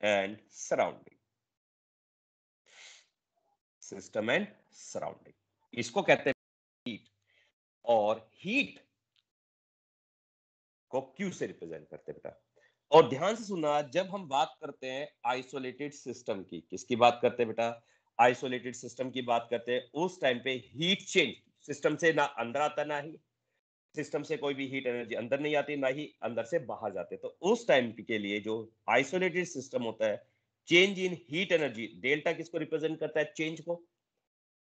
and surrounding system and surrounding इसको कहते और हीट को क्यू से रिप्रेजेंट करते हैं बेटा और ध्यान से सुना जब हम बात करते हैं आइसोलेटेड सिस्टम की किसकी बात करते हैं बेटा आइसोलेटेड सिस्टम की बात करते हैं उस टाइम पे हीट चेंज सिस्टम से ना अंदर आता ना ही सिस्टम से कोई भी हीट एनर्जी अंदर नहीं आती ना ही अंदर से बाहर जाते तो उस टाइम के लिए जो आइसोलेटेड सिस्टम होता है change in heat energy delta किसको रिप्रेजेंट करता है चेंज को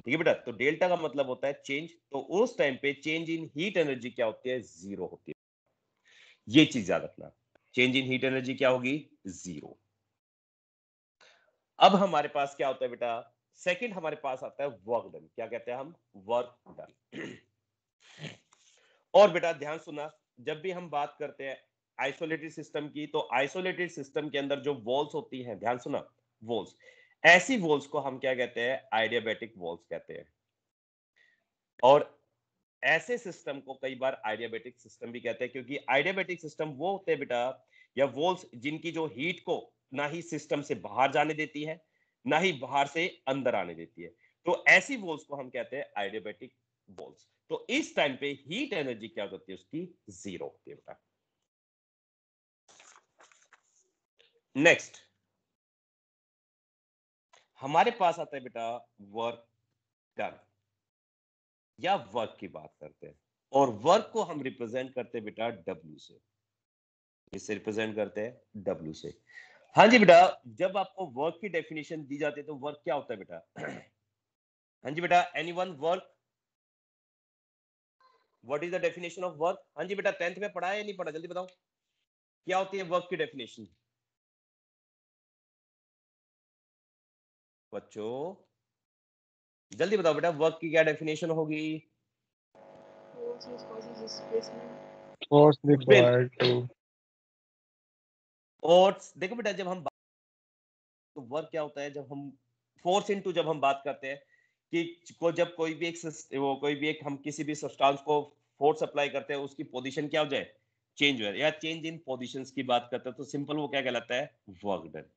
ठीक है बेटा तो डेल्टा का मतलब होता है चेंज तो उस टाइम पे चेंज इन हीट एनर्जी क्या होती है जीरो होती है ये चीज याद रखना चेंज इन हीट एनर्जी क्या होगी जीरो अब हमारे पास क्या होता है बेटा सेकंड हमारे पास आता है वर्क डन क्या कहते हैं हम वर्क डन और बेटा ध्यान सुना जब भी हम बात करते हैं आइसोलेटेड सिस्टम की तो आइसोलेटेड सिस्टम के अंदर जो वॉल्स होती हैं ध्यान सुना वॉल्स ऐसी वॉल्स को हम क्या कहते हैं आइडियाबेटिक वॉल्स कहते हैं और ऐसे सिस्टम को कई बार आइडियाबेटिक सिस्टम भी कहते हैं क्योंकि आइडियाबेटिक सिस्टम वो होते हैं बेटा या वॉल्स जिनकी जो हीट को ना ही सिस्टम से बाहर जाने देती है ना ही बाहर से अंदर आने देती है तो ऐसी वॉल्स को हम कहते हैं आइडियाबेटिक वॉल्स तो इस टाइम पे हीट एनर्जी क्या होती है उसकी जीरो होती है बेटा नेक्स्ट हमारे पास आता है बेटा वर्क डन या वर्क की बात करते हैं और वर्क को हम रिप्रेजेंट करते हैं बेटा डब्ल्यू से इसे रिप्रेजेंट करते हैं डब्ल्यू से हाँ जी बेटा जब आपको वर्क की डेफिनेशन दी जाती है तो वर्क क्या होता है बेटा <clears throat> हाँ जी बेटा any one work what is the definition of work हाँ जी बेटा टेंथ में पढ़ा है या नहीं पढ़ा जल्दी बताओ क्या होती है वर्क की डेफिनेशन बच्चों जल्दी बताओ बेटा वर्क की क्या डेफिनेशन होगी फोर्स रिक्वायर्ड टू फोर्स देखो बेटा जब हम तो वर्क क्या होता है जब हम फोर्स इनटू जब हम बात करते हैं कि को जब कोई भी एक वो कोई भी एक हम किसी भी सब्सटेंस को फोर्स अप्लाई करते हैं उसकी पोजीशन क्या हो जाए चेंज हो जाए या चेंज इन पोजीशंस की बात करते हैं तो सिंपल वो क्या कहलाता है वर्क डन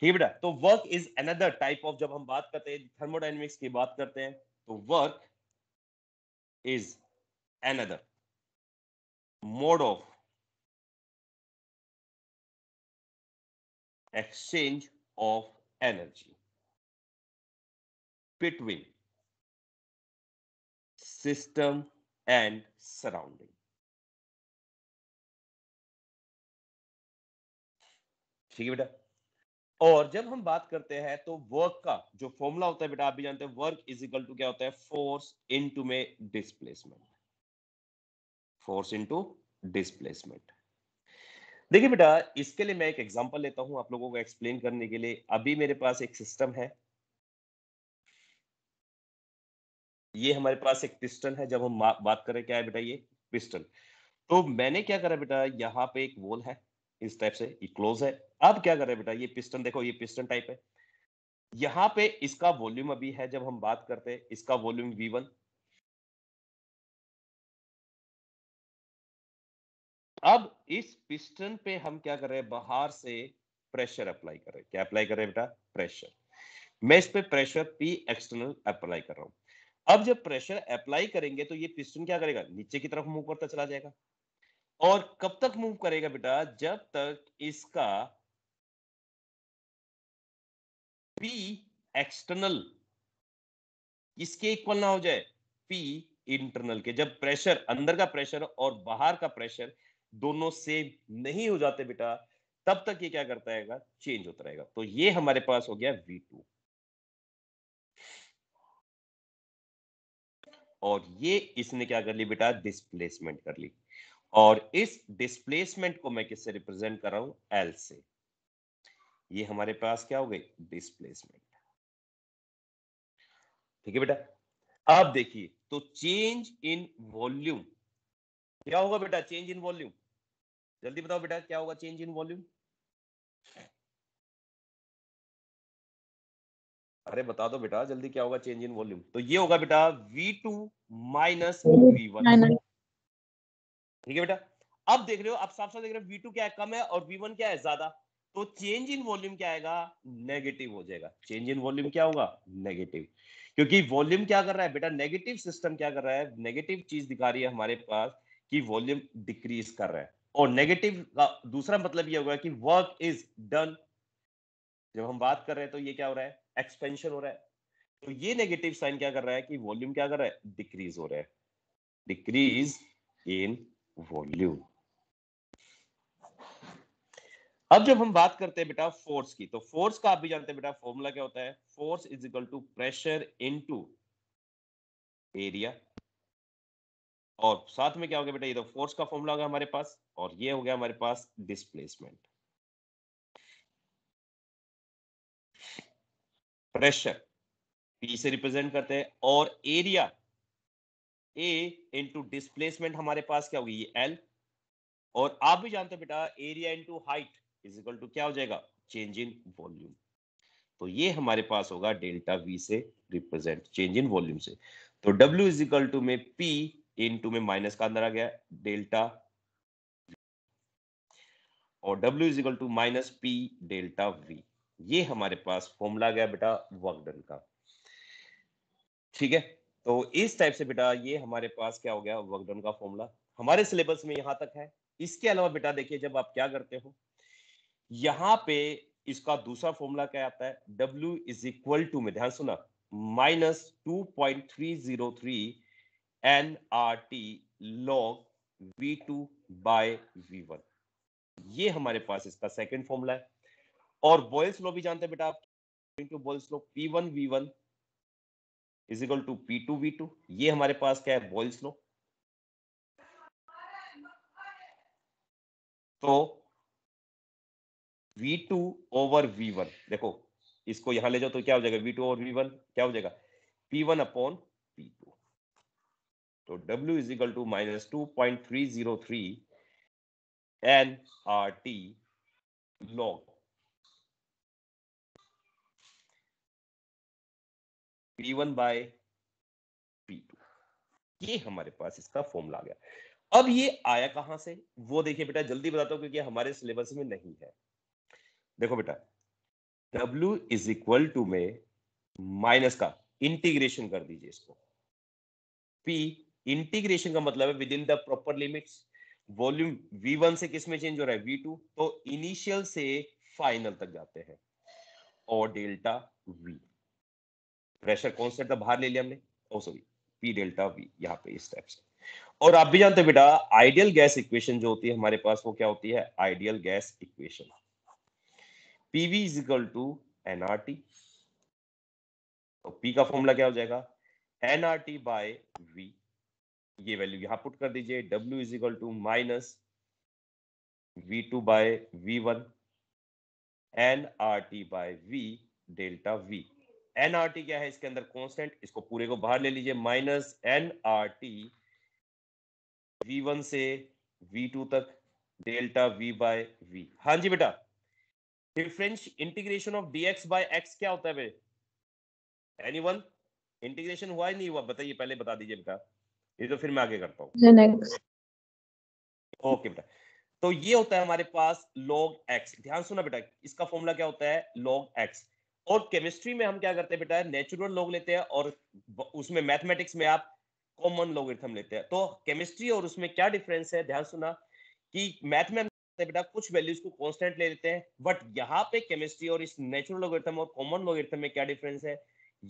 ठीक है बेटा तो work is another type of जब हम बात करते हैं थर्मोडाइनमिक्स की बात करते हैं तो work is another mode of exchange of energy between system and surrounding ठीक है बेटा और जब हम बात करते हैं तो वर्क का जो फॉर्मूला होता है बेटा आप भी जानते हैं वर्क इज इक्वल टू क्या होता है फोर्स इनटू में डिस्प्लेसमेंट फोर्स इनटू डिस्प्लेसमेंट देखिए बेटा इसके लिए मैं एक एग्जांपल लेता हूं आप लोगों को एक्सप्लेन करने के लिए अभी मेरे पास एक सिस्टम है ये हमारे पास एक पिस्टन है जब हम बात करें क्या है बेटा ये पिस्टन तो मैंने क्या करा बेटा यहाँ पे एक वोल है इस टाइप से क्लोज है अब क्या कर रहे हैं बेटा ये पिस्टन देखो ये पिस्टन टाइप है यहां पे इसका वॉल्यूम अभी है जब हम बात करते हैं इसका वॉल्यूम V1 अब इस पिस्टन पे हम क्या कर रहे हैं बाहर से प्रेशर अप्लाई कर रहे हैं क्या अप्लाई कर रहे हैं बेटा प्रेशर मैं इस पे प्रेशर पी एक्सटर्नल अप्लाई कर रहा हूं अब जब प्रेशर अप्लाई करेंगे तो ये पिस्टन क्या करेगा नीचे की तरफ मूव करता चला जाएगा और कब तक मूव करेगा बेटा जब तक इसका P एक्सटर्नल इसके इक्वल ना हो जाए पी इंटरनल के जब प्रेशर अंदर का प्रेशर और बाहर का प्रेशर दोनों सेम नहीं हो जाते बेटा तब तक ये क्या करता रहेगा चेंज होता रहेगा तो ये हमारे पास हो गया वी टू और ये इसने क्या कर ली बेटा डिस्प्लेसमेंट कर ली और इस डिस्प्लेसमेंट को मैं किससे रिप्रेजेंट कर रहा हूं एल से ये हमारे पास क्या हो गई डिस्प्लेसमेंट ठीक है बेटा आप देखिए तो चेंज इन वॉल्यूम क्या होगा बेटा चेंज इन वॉल्यूम जल्दी बताओ बेटा क्या होगा चेंज इन वॉल्यूम अरे बता दो बेटा जल्दी क्या होगा चेंज इन वॉल्यूम तो ये होगा बेटा V two minus V one ठीक है बेटा अब देख रहे हो आप साफ साफ देख रहे हो वी टू क्या है कम है और वी वन क्या है ज्यादा तो चेंज इन वॉल्यूम क्या आएगा नेगेटिव हो जाएगा चेंज इन वॉल्यूम क्या होगा नेगेटिव क्योंकि वॉल्यूम क्या कर रहा है बेटा नेगेटिव सिस्टम क्या कर रहा है नेगेटिव चीज दिखा रही है हमारे पास कि वॉल्यूम डिक्रीज कर रहा है और नेगेटिव का दूसरा मतलब यह होगा कि वर्क इज डन जब हम बात कर रहे हैं तो ये क्या हो रहा है एक्सपेंशन हो रहा है तो ये नेगेटिव साइन क्या कर रहा है कि वॉल्यूम क्या कर रहा है डिक्रीज हो रहा है डिक्रीज इन वॉल्यूम अब जब हम बात करते हैं बेटा फोर्स की तो फोर्स का आप भी जानते हैं बेटा फॉर्मूला क्या होता है force is equal to pressure into area और साथ में क्या हो गया बेटा ये तो फोर्स का फॉर्मूला होगा हमारे पास और ये हो गया हमारे पास डिस्प्लेसमेंट प्रेशर पी से रिप्रेजेंट करते हैं और एरिया ए इंटू डिस्प्लेसमेंट हमारे पास क्या होगी ये एल और आप भी जानते हैं बेटा area into height is equal to क्या हो जाएगा चेंज इन वॉल्यूम तो ये हमारे पास होगा डेल्टा वी से रिप्रेजेंट चेंज इन वॉल्यूम से तो डब्ल्यू इजिकल टू में पी इन टू में माइनस का अंदर आ गया डेल्टा और W is equal to minus P delta V ये हमारे पास फॉर्मूला गया बेटा वर्क डन का ठीक है तो इस टाइप से बेटा ये हमारे पास क्या हो गया वर्क डन का फॉर्मूला हमारे सिलेबस में यहां तक है इसके अलावा बेटा देखिए जब आप क्या करते हो यहां पे इसका दूसरा फॉर्मूला क्या आता है W इज इक्वल टू में ध्यान सुना minus two point three zero three n R T log V two by V one ये हमारे पास इसका सेकेंड फॉर्मूला है और बॉयल्स लॉ भी जानते हैं बेटा आप into Boyle's law P one V one is equal to P two V two ये हमारे पास क्या है बॉयल्स लॉ तो v2 to over V one देखो इसको यहां ले जाओ तो क्या हो जाएगा V two over V one क्या हो जाएगा P one upon P two तो W is equal to minus two point three zero three n R T log P one by P two ये हमारे पास इसका फॉर्मूला आ गया अब ये आया कहां से वो देखिए बेटा जल्दी बताता हूँ क्योंकि हमारे सिलेबस में नहीं है देखो बेटा W इज इक्वल टू में माइनस का इंटीग्रेशन कर दीजिए इसको P इंटीग्रेशन का मतलब है with in the proper limits volume V1 से किस में चेंज हो रहा है V2 तो इनिशियल से फाइनल तक जाते हैं और डेल्टा V प्रेशर कॉन्स्टेंट था बाहर ले लिया हमने oh oh, sorry P delta V यहां पे इस टाइप से और आप भी जानते हैं बेटा आइडियल गैस इक्वेशन जो होती है हमारे पास वो क्या होती है ideal gas equation PV is equal to nRT तो पी का फॉर्मूला क्या हो जाएगा एनआरटी बाय वी ये वैल्यू यहां पुट कर दीजिए W is equal to minus V two by V one n R T by V delta V n R T क्या है इसके अंदर कांस्टेंट इसको पूरे को बाहर ले लीजिए minus n R T V one से वी टू तक डेल्टा वी बाय वी हाँ जी बेटा difference integration of d x by x क्या होता है एनी वन इंटीग्रेशन हुआ ही नहीं हुआ बताइए पहले बता दीजिए बेटा ये तो फिर मैं आगे करता हूँ ओके बेटा तो ये होता है हमारे पास log x ध्यान सुना बेटा इसका फॉर्मूला क्या होता है log x और केमिस्ट्री में हम क्या करते हैं बेटा नेचुरल लॉग लेते हैं और उसमें मैथमेटिक्स में आप कॉमन लॉगरिथम लेते हैं तो केमिस्ट्री और उसमें क्या डिफरेंस है ध्यान सुना कि मैथ में सकते हैं बेटा कुछ वैल्यूज को कॉन्स्टेंट ले लेते हैं बट यहाँ पे केमिस्ट्री और इस नेचुरल लोगरिथम और कॉमन लोगरिथम में क्या डिफरेंस है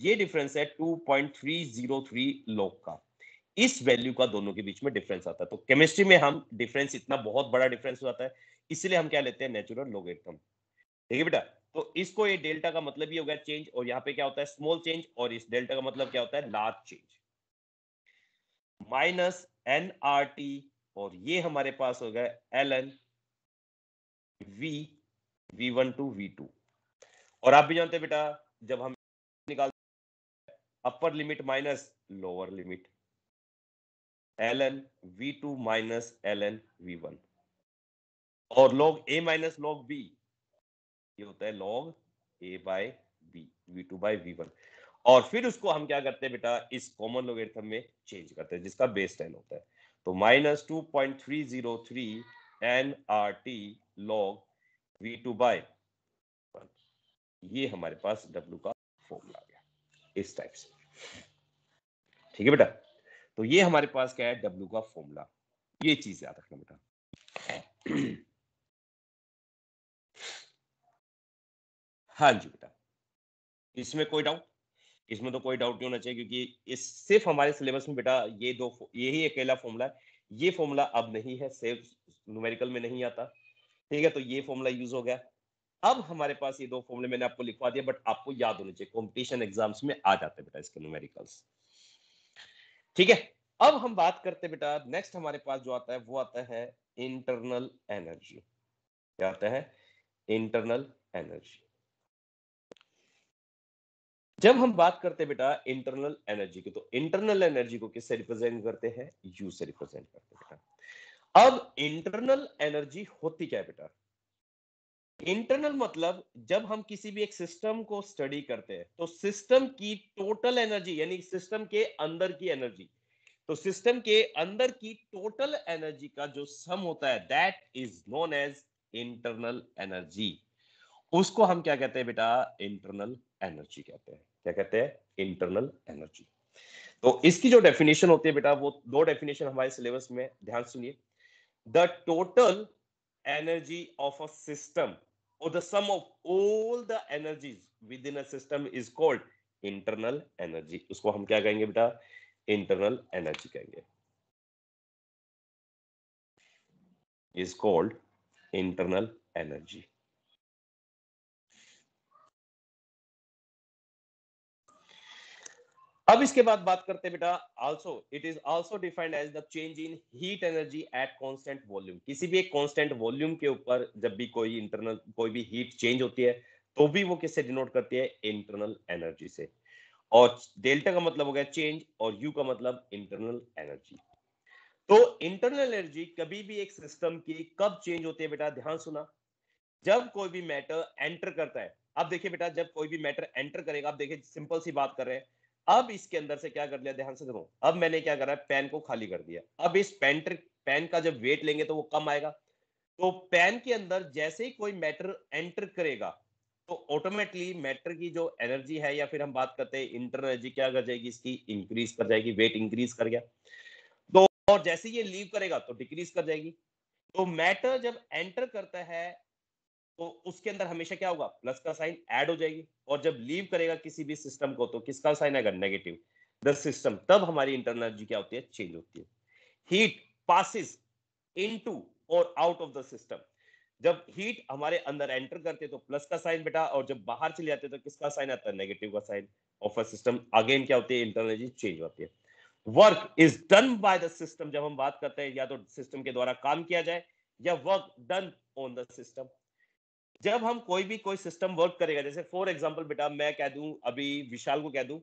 ये डिफरेंस है 2.303 लॉग का इस वैल्यू का दोनों के बीच में डिफरेंस आता है तो केमिस्ट्री में हम डिफरेंस इतना बहुत बड़ा डिफरेंस हो जाता है इसलिए हम क्या लेते हैं नेचुरल लोगरिथम ठीक है बेटा तो इसको ये डेल्टा का मतलब ये हो गया चेंज और यहाँ पे क्या होता है स्मॉल चेंज और इस डेल्टा का मतलब क्या होता है large change minus n R T और ये हमारे पास हो गया l n V V one to V two और आप भी जानते हैं बेटा जब हम निकालते upper limit minus lower limit l n V two minus l n V one और log A minus log B ये होता है log A by B V two by V one और फिर उसको हम क्या करते हैं बेटा इस कॉमन लोगेथम में चेंज करते हैं जिसका बेस टेन होता है तो minus two point three zero three n R T log V two ये हमारे पास डब्ल्यू का फॉर्मूला आ गया इस टाइप से ठीक है बेटा तो ये हमारे पास क्या है डब्ल्यू का फॉर्मूला ये चीज याद रखना बेटा हाँ जी बेटा इसमें कोई डाउट इसमें तो कोई डाउट नहीं होना चाहिए क्योंकि इस सिर्फ हमारे सिलेबस में बेटा ये दो यही अकेला फॉर्मूला है ये फॉर्मूला अब नहीं है सिर्फ न्यूमेरिकल में नहीं आता ठीक है तो ये फॉर्मूला यूज हो गया अब हमारे पास ये दो फॉर्मूले मैंने आपको लिखवा दिया बट आपको याद होने चाहिए कॉम्पिटिशन एग्जाम्स में आ जाते बेटा इसके न्यूमेरिकल्स ठीक है अब हम बात करते बेटा नेक्स्ट हमारे पास जो आता है वो आता है इंटरनल एनर्जी क्या आता है इंटरनल एनर्जी जब हम बात करते हैं बेटा इंटरनल एनर्जी की तो इंटरनल एनर्जी को किससे रिप्रेजेंट करते हैं यू से रिप्रेजेंट करते बेटा अब इंटरनल एनर्जी होती क्या है बेटा इंटरनल मतलब जब हम किसी भी एक सिस्टम को स्टडी करते हैं तो सिस्टम की टोटल एनर्जी यानी सिस्टम के अंदर की एनर्जी तो सिस्टम के अंदर की टोटल एनर्जी का जो सम होता है that is known as internal energy उसको हम क्या कहते हैं बेटा इंटरनल एनर्जी कहते हैं क्या कहते हैं इंटरनल एनर्जी तो इसकी जो डेफिनेशन होती है बेटा वो दो डेफिनेशन हमारे सिलेबस में ध्यान सुनिए the total energy of a system or the sum of all the energies within a system is called internal energy usko hum kya kahenge beta internal energy kahenge is called internal energy अब इसके बाद बात करते हैं बेटा also it is also defined as the change in heat energy at constant volume किसी भी एक कांस्टेंट वॉल्यूम के ऊपर जब भी कोई इंटरनल कोई भी हीट चेंज होती है तो भी वो किससे डिनोट करती है इंटरनल एनर्जी से और डेल्टा का मतलब हो गया चेंज और यू का मतलब इंटरनल एनर्जी तो इंटरनल एनर्जी कभी भी एक सिस्टम की कब चेंज होती है बेटा ध्यान सुना जब कोई भी मैटर एंटर करता है आप देखिए बेटा जब कोई भी मैटर एंटर करेगा आप देखिए सिंपल सी बात कर रहे हैं अब इसके अंदर से क्या कर लिया ध्यान से देखो अब मैंने क्या करा है पैन को खाली कर दिया अब इस पैन पैन का जब वेट लेंगे तो वो कम आएगा तो पैन के अंदर जैसे ही कोई मैटर एंटर करेगा तो ऑटोमेटिकली मैटर की जो एनर्जी है या फिर हम बात करते हैं इंटर एनर्जी क्या कर जाएगी इसकी इंक्रीज कर जाएगी वेट इंक्रीज कर गया तो और जैसे ये लीव करेगा तो डिक्रीज कर जाएगी तो मैटर जब एंटर करता है तो उसके अंदर हमेशा क्या होगा प्लस का साइन ऐड हो जाएगी और जब लीव करेगा किसी भी सिस्टम को तो किसका साइन आएगा नेगेटिव द सिस्टम तब हमारी इंटरनल एनर्जी क्या होती है चेंज होती है हीट पासिस इनटू और आउट ऑफ द सिस्टम जब हीट हमारे अंदर एंटर करते तो प्लस का साइन बेटा और जब बाहर चले जाते तो किसका साइन आता है नेगेटिव का sign of a system again क्या होती है इंटरनल एनर्जी चेंज होती है work is done by the system जब हम बात करते हैं या तो सिस्टम के द्वारा काम किया जाए या work done on the system जब हम कोई भी कोई सिस्टम वर्क करेगा जैसे फॉर एग्जाम्पल बेटा मैं कह दू अभी विशाल को कह दू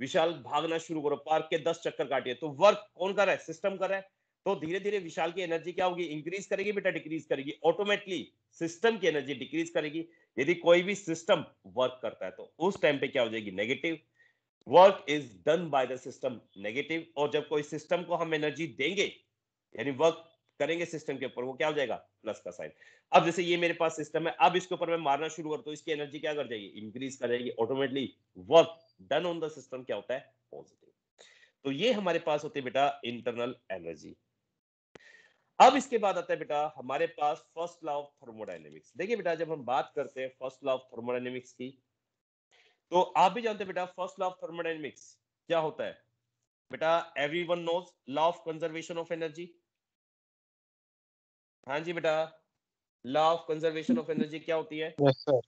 विशाल भागना शुरू करो पार्क के दस चक्कर काटिए तो वर्क कौन कर रहा है सिस्टम कर रहा है तो धीरे धीरे विशाल की एनर्जी क्या होगी इंक्रीज करेगी बेटा डिक्रीज करेगी ऑटोमेटिकली सिस्टम की एनर्जी डिक्रीज करेगी यदि कोई भी सिस्टम वर्क करता है तो उस टाइम पे क्या हो जाएगी negative work is done by the system negative और जब कोई सिस्टम को हम एनर्जी देंगे यानी वर्क करेंगे सिस्टम के ऊपर वो क्या हो जाएगा प्लस का साइन अब जैसे ये मेरे पास सिस्टम है अब इसके ऊपर मैं मारना शुरू कर तो इसकी एनर्जी क्या कर जाएगी इंक्रीज कर जाएगी automatically work done on the system क्या होता है पॉजिटिव तो ये हमारे पास होते बेटा इंटरनल एनर्जी अब इसके बाद आता है बेटा हमारे पास फर्स्ट लॉ ऑफ थर्मोडाइनेमिक्स देखिए बेटा जब हम बात करते हैं फर्स्ट लॉ ऑफ थर्मोडाइनेमिक्स की तो आप भी जानते हैं बेटा फर्स्ट लॉ ऑफ थर्मोडाइनेमिक्स क्या होता है बेटा everyone knows law of conservation of energy हाँ जी बेटा law of conservation of energy क्या होती है yes, sir.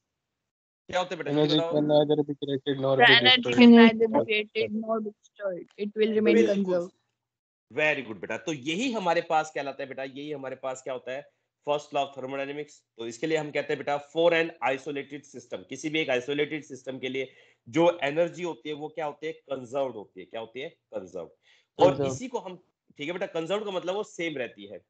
क्या होते बेटा energy can neither be created nor destroyed energy can neither be created nor be destroyed it will remain conserved very good बेटा तो यही हमारे पास क्या लाता है बेटा यही हमारे पास क्या होता है फर्स्ट लॉ ऑफ थर्मोडायनेमिक्स तो इसके लिए हम कहते हैं बेटा फॉर एन आइसोलेटेड सिस्टम किसी भी एक आइसोलेटेड सिस्टम के लिए जो एनर्जी होती है वो क्या होती है कंजर्व होती है क्या होती है कंजर्व और इसी को हम ठीक है बेटा कंजर्व का मतलब वो सेम रहती है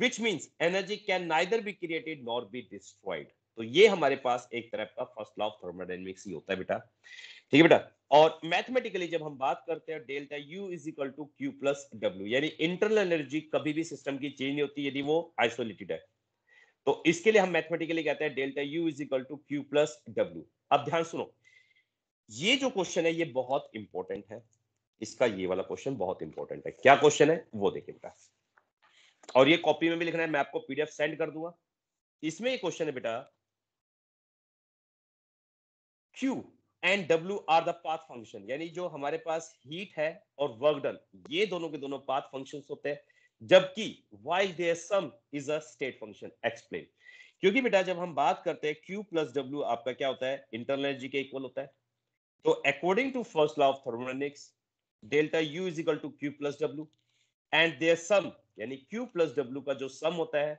which means energy can neither be created nor be destroyed तो ये हमारे पास एक तरह का फर्स्ट लॉ ऑफ थर्मोडाइनमिक्स ही होता है बेटा ठीक है बेटा और मैथमेटिकली जब हम बात करते हैं delta U is equal to Q plus W यानी इंटरनल एनर्जी कभी भी सिस्टम की चेंज नहीं होती यदि वो आइसोलेटेड है तो इसके लिए हम मैथमेटिकली कहते हैं delta U is equal to Q plus W अब ध्यान सुनो ये जो क्वेश्चन है ये बहुत इंपॉर्टेंट है इसका ये वाला क्वेश्चन बहुत इंपॉर्टेंट है क्या क्वेश्चन है वो देखिए बेटा और ये कॉपी में भी लिखना है मैं आपको पीडीएफ सेंड कर दूंगा इसमें ये क्वेश्चन है बेटा Q and W are the path function यानी जो हमारे पास हीट है और वर्क डन ये दोनों के दोनों पाथ फंक्शन होते हैं जबकि while their sum is a state function explain क्योंकि बेटा जब हम बात करते हैं Q प्लस डब्ल्यू आपका क्या होता है इंटरनल एनर्जी के इक्वल होता है तो according to first law of thermodynamics delta U is equal to Q plus W and their sum यानी Q प्लस डब्ल्यू का जो सम होता है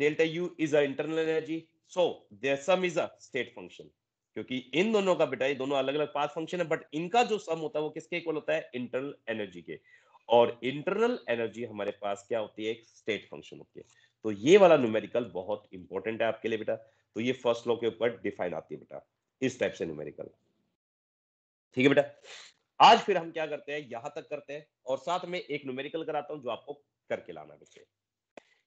delta U is a internal energy so their sum is a state function क्योंकि इन दोनों का बेटा ये दोनों अलग अलग पाथ फंक्शन है बट इनका जो सम होता है वो किसके इक्वल होता है इंटरनल एनर्जी के और इंटरनल एनर्जी हमारे पास क्या होती है एक स्टेट फंक्शन होती है तो ये वाला न्यूमेरिकल बहुत इंपॉर्टेंट है आपके लिए बेटा तो ये फर्स्ट लॉ के ऊपर डिफाइन आती है बेटा इस टाइप से न्यूमेरिकल ठीक है बेटा आज फिर हम क्या करते हैं यहां तक करते हैं और साथ में एक न्यूमेरिकल कराता हूं जो आपको करके लाना बच्चे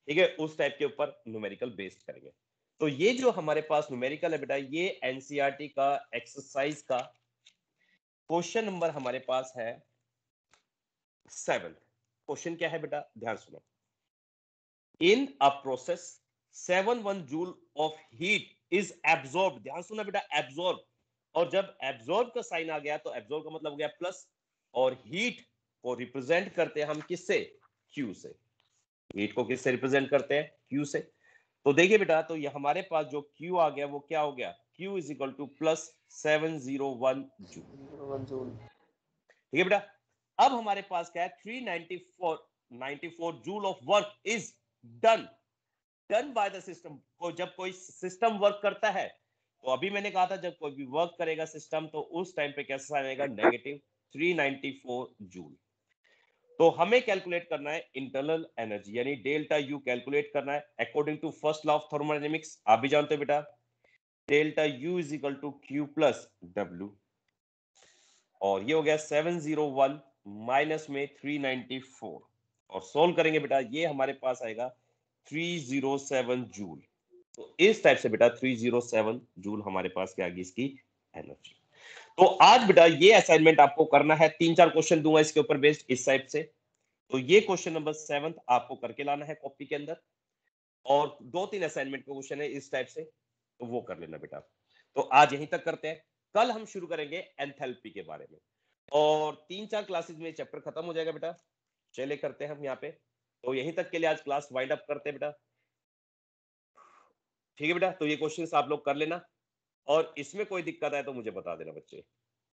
ठीक है उस टाइप के ऊपर न्यूमेरिकल बेस्ड करेंगे तो ये जो हमारे पास न्यूमेरिकल है बेटा ये एनसीईआरटी e का एक्सरसाइज का क्वेश्चन नंबर हमारे पास है सेवेंथ क्वेश्चन क्या है बेटा ध्यान सुनो in a process seven one joule of heat is absorb ध्यान सुना बेटा एब्सॉर्ब और जब एब्सॉर्ब का साइन आ गया तो एब्सॉर्ब का मतलब हो गया प्लस और हीट को रिप्रेजेंट करते हैं हम किससे क्यू से एट को किससे रिप्रेजेंट करते हैं क्यू से तो देखिए बेटा तो ये हमारे पास जो क्यू आ गया वो क्या हो गया Q is equal to plus seven zero one joule ठीक है बेटा अब हमारे पास क्या है three ninety four ninety four joule of work is done done by the system को जब कोई सिस्टम वर्क करता है तो अभी मैंने कहा था जब कोई भी वर्क करेगा सिस्टम तो उस टाइम पे कैसा आएगा नेगेटिव 394 जूल तो हमें कैलकुलेट करना है इंटरनल एनर्जी यानी डेल्टा यू कैलकुलेट करना है according to first law of thermodynamics आप भी जानते हो बेटा delta U is equal to Q plus W और ये हो गया वन माइनस में फोर और सोल्व करेंगे बेटा ये हमारे पास आएगा थ्री जीरो सेवन जूल तो इस टाइप से बेटा थ्री जीरो सेवन जूल हमारे पास क्या आ गई इसकी एनर्जी तो आज बेटा ये असाइनमेंट आपको करना है तीन चार क्वेश्चन दूंगा इसके ऊपर बेस्ड इस टाइप से तो ये क्वेश्चन नंबर सेवन आपको करके लाना है कॉपी के अंदर और दो तीन असाइनमेंट के क्वेश्चन है इस टाइप से तो वो कर लेना बेटा तो आज यहीं तक करते हैं कल हम शुरू करेंगे एंथेल्पी के बारे में और तीन चार क्लासेस में चैप्टर खत्म हो जाएगा बेटा चले करते हैं हम यहाँ पे तो यहीं तक के लिए आज क्लास वाइंड अप करते हैं बेटा ठीक है बेटा तो ये क्वेश्चन आप लोग कर लेना और इसमें कोई दिक्कत है तो मुझे बता देना बच्चे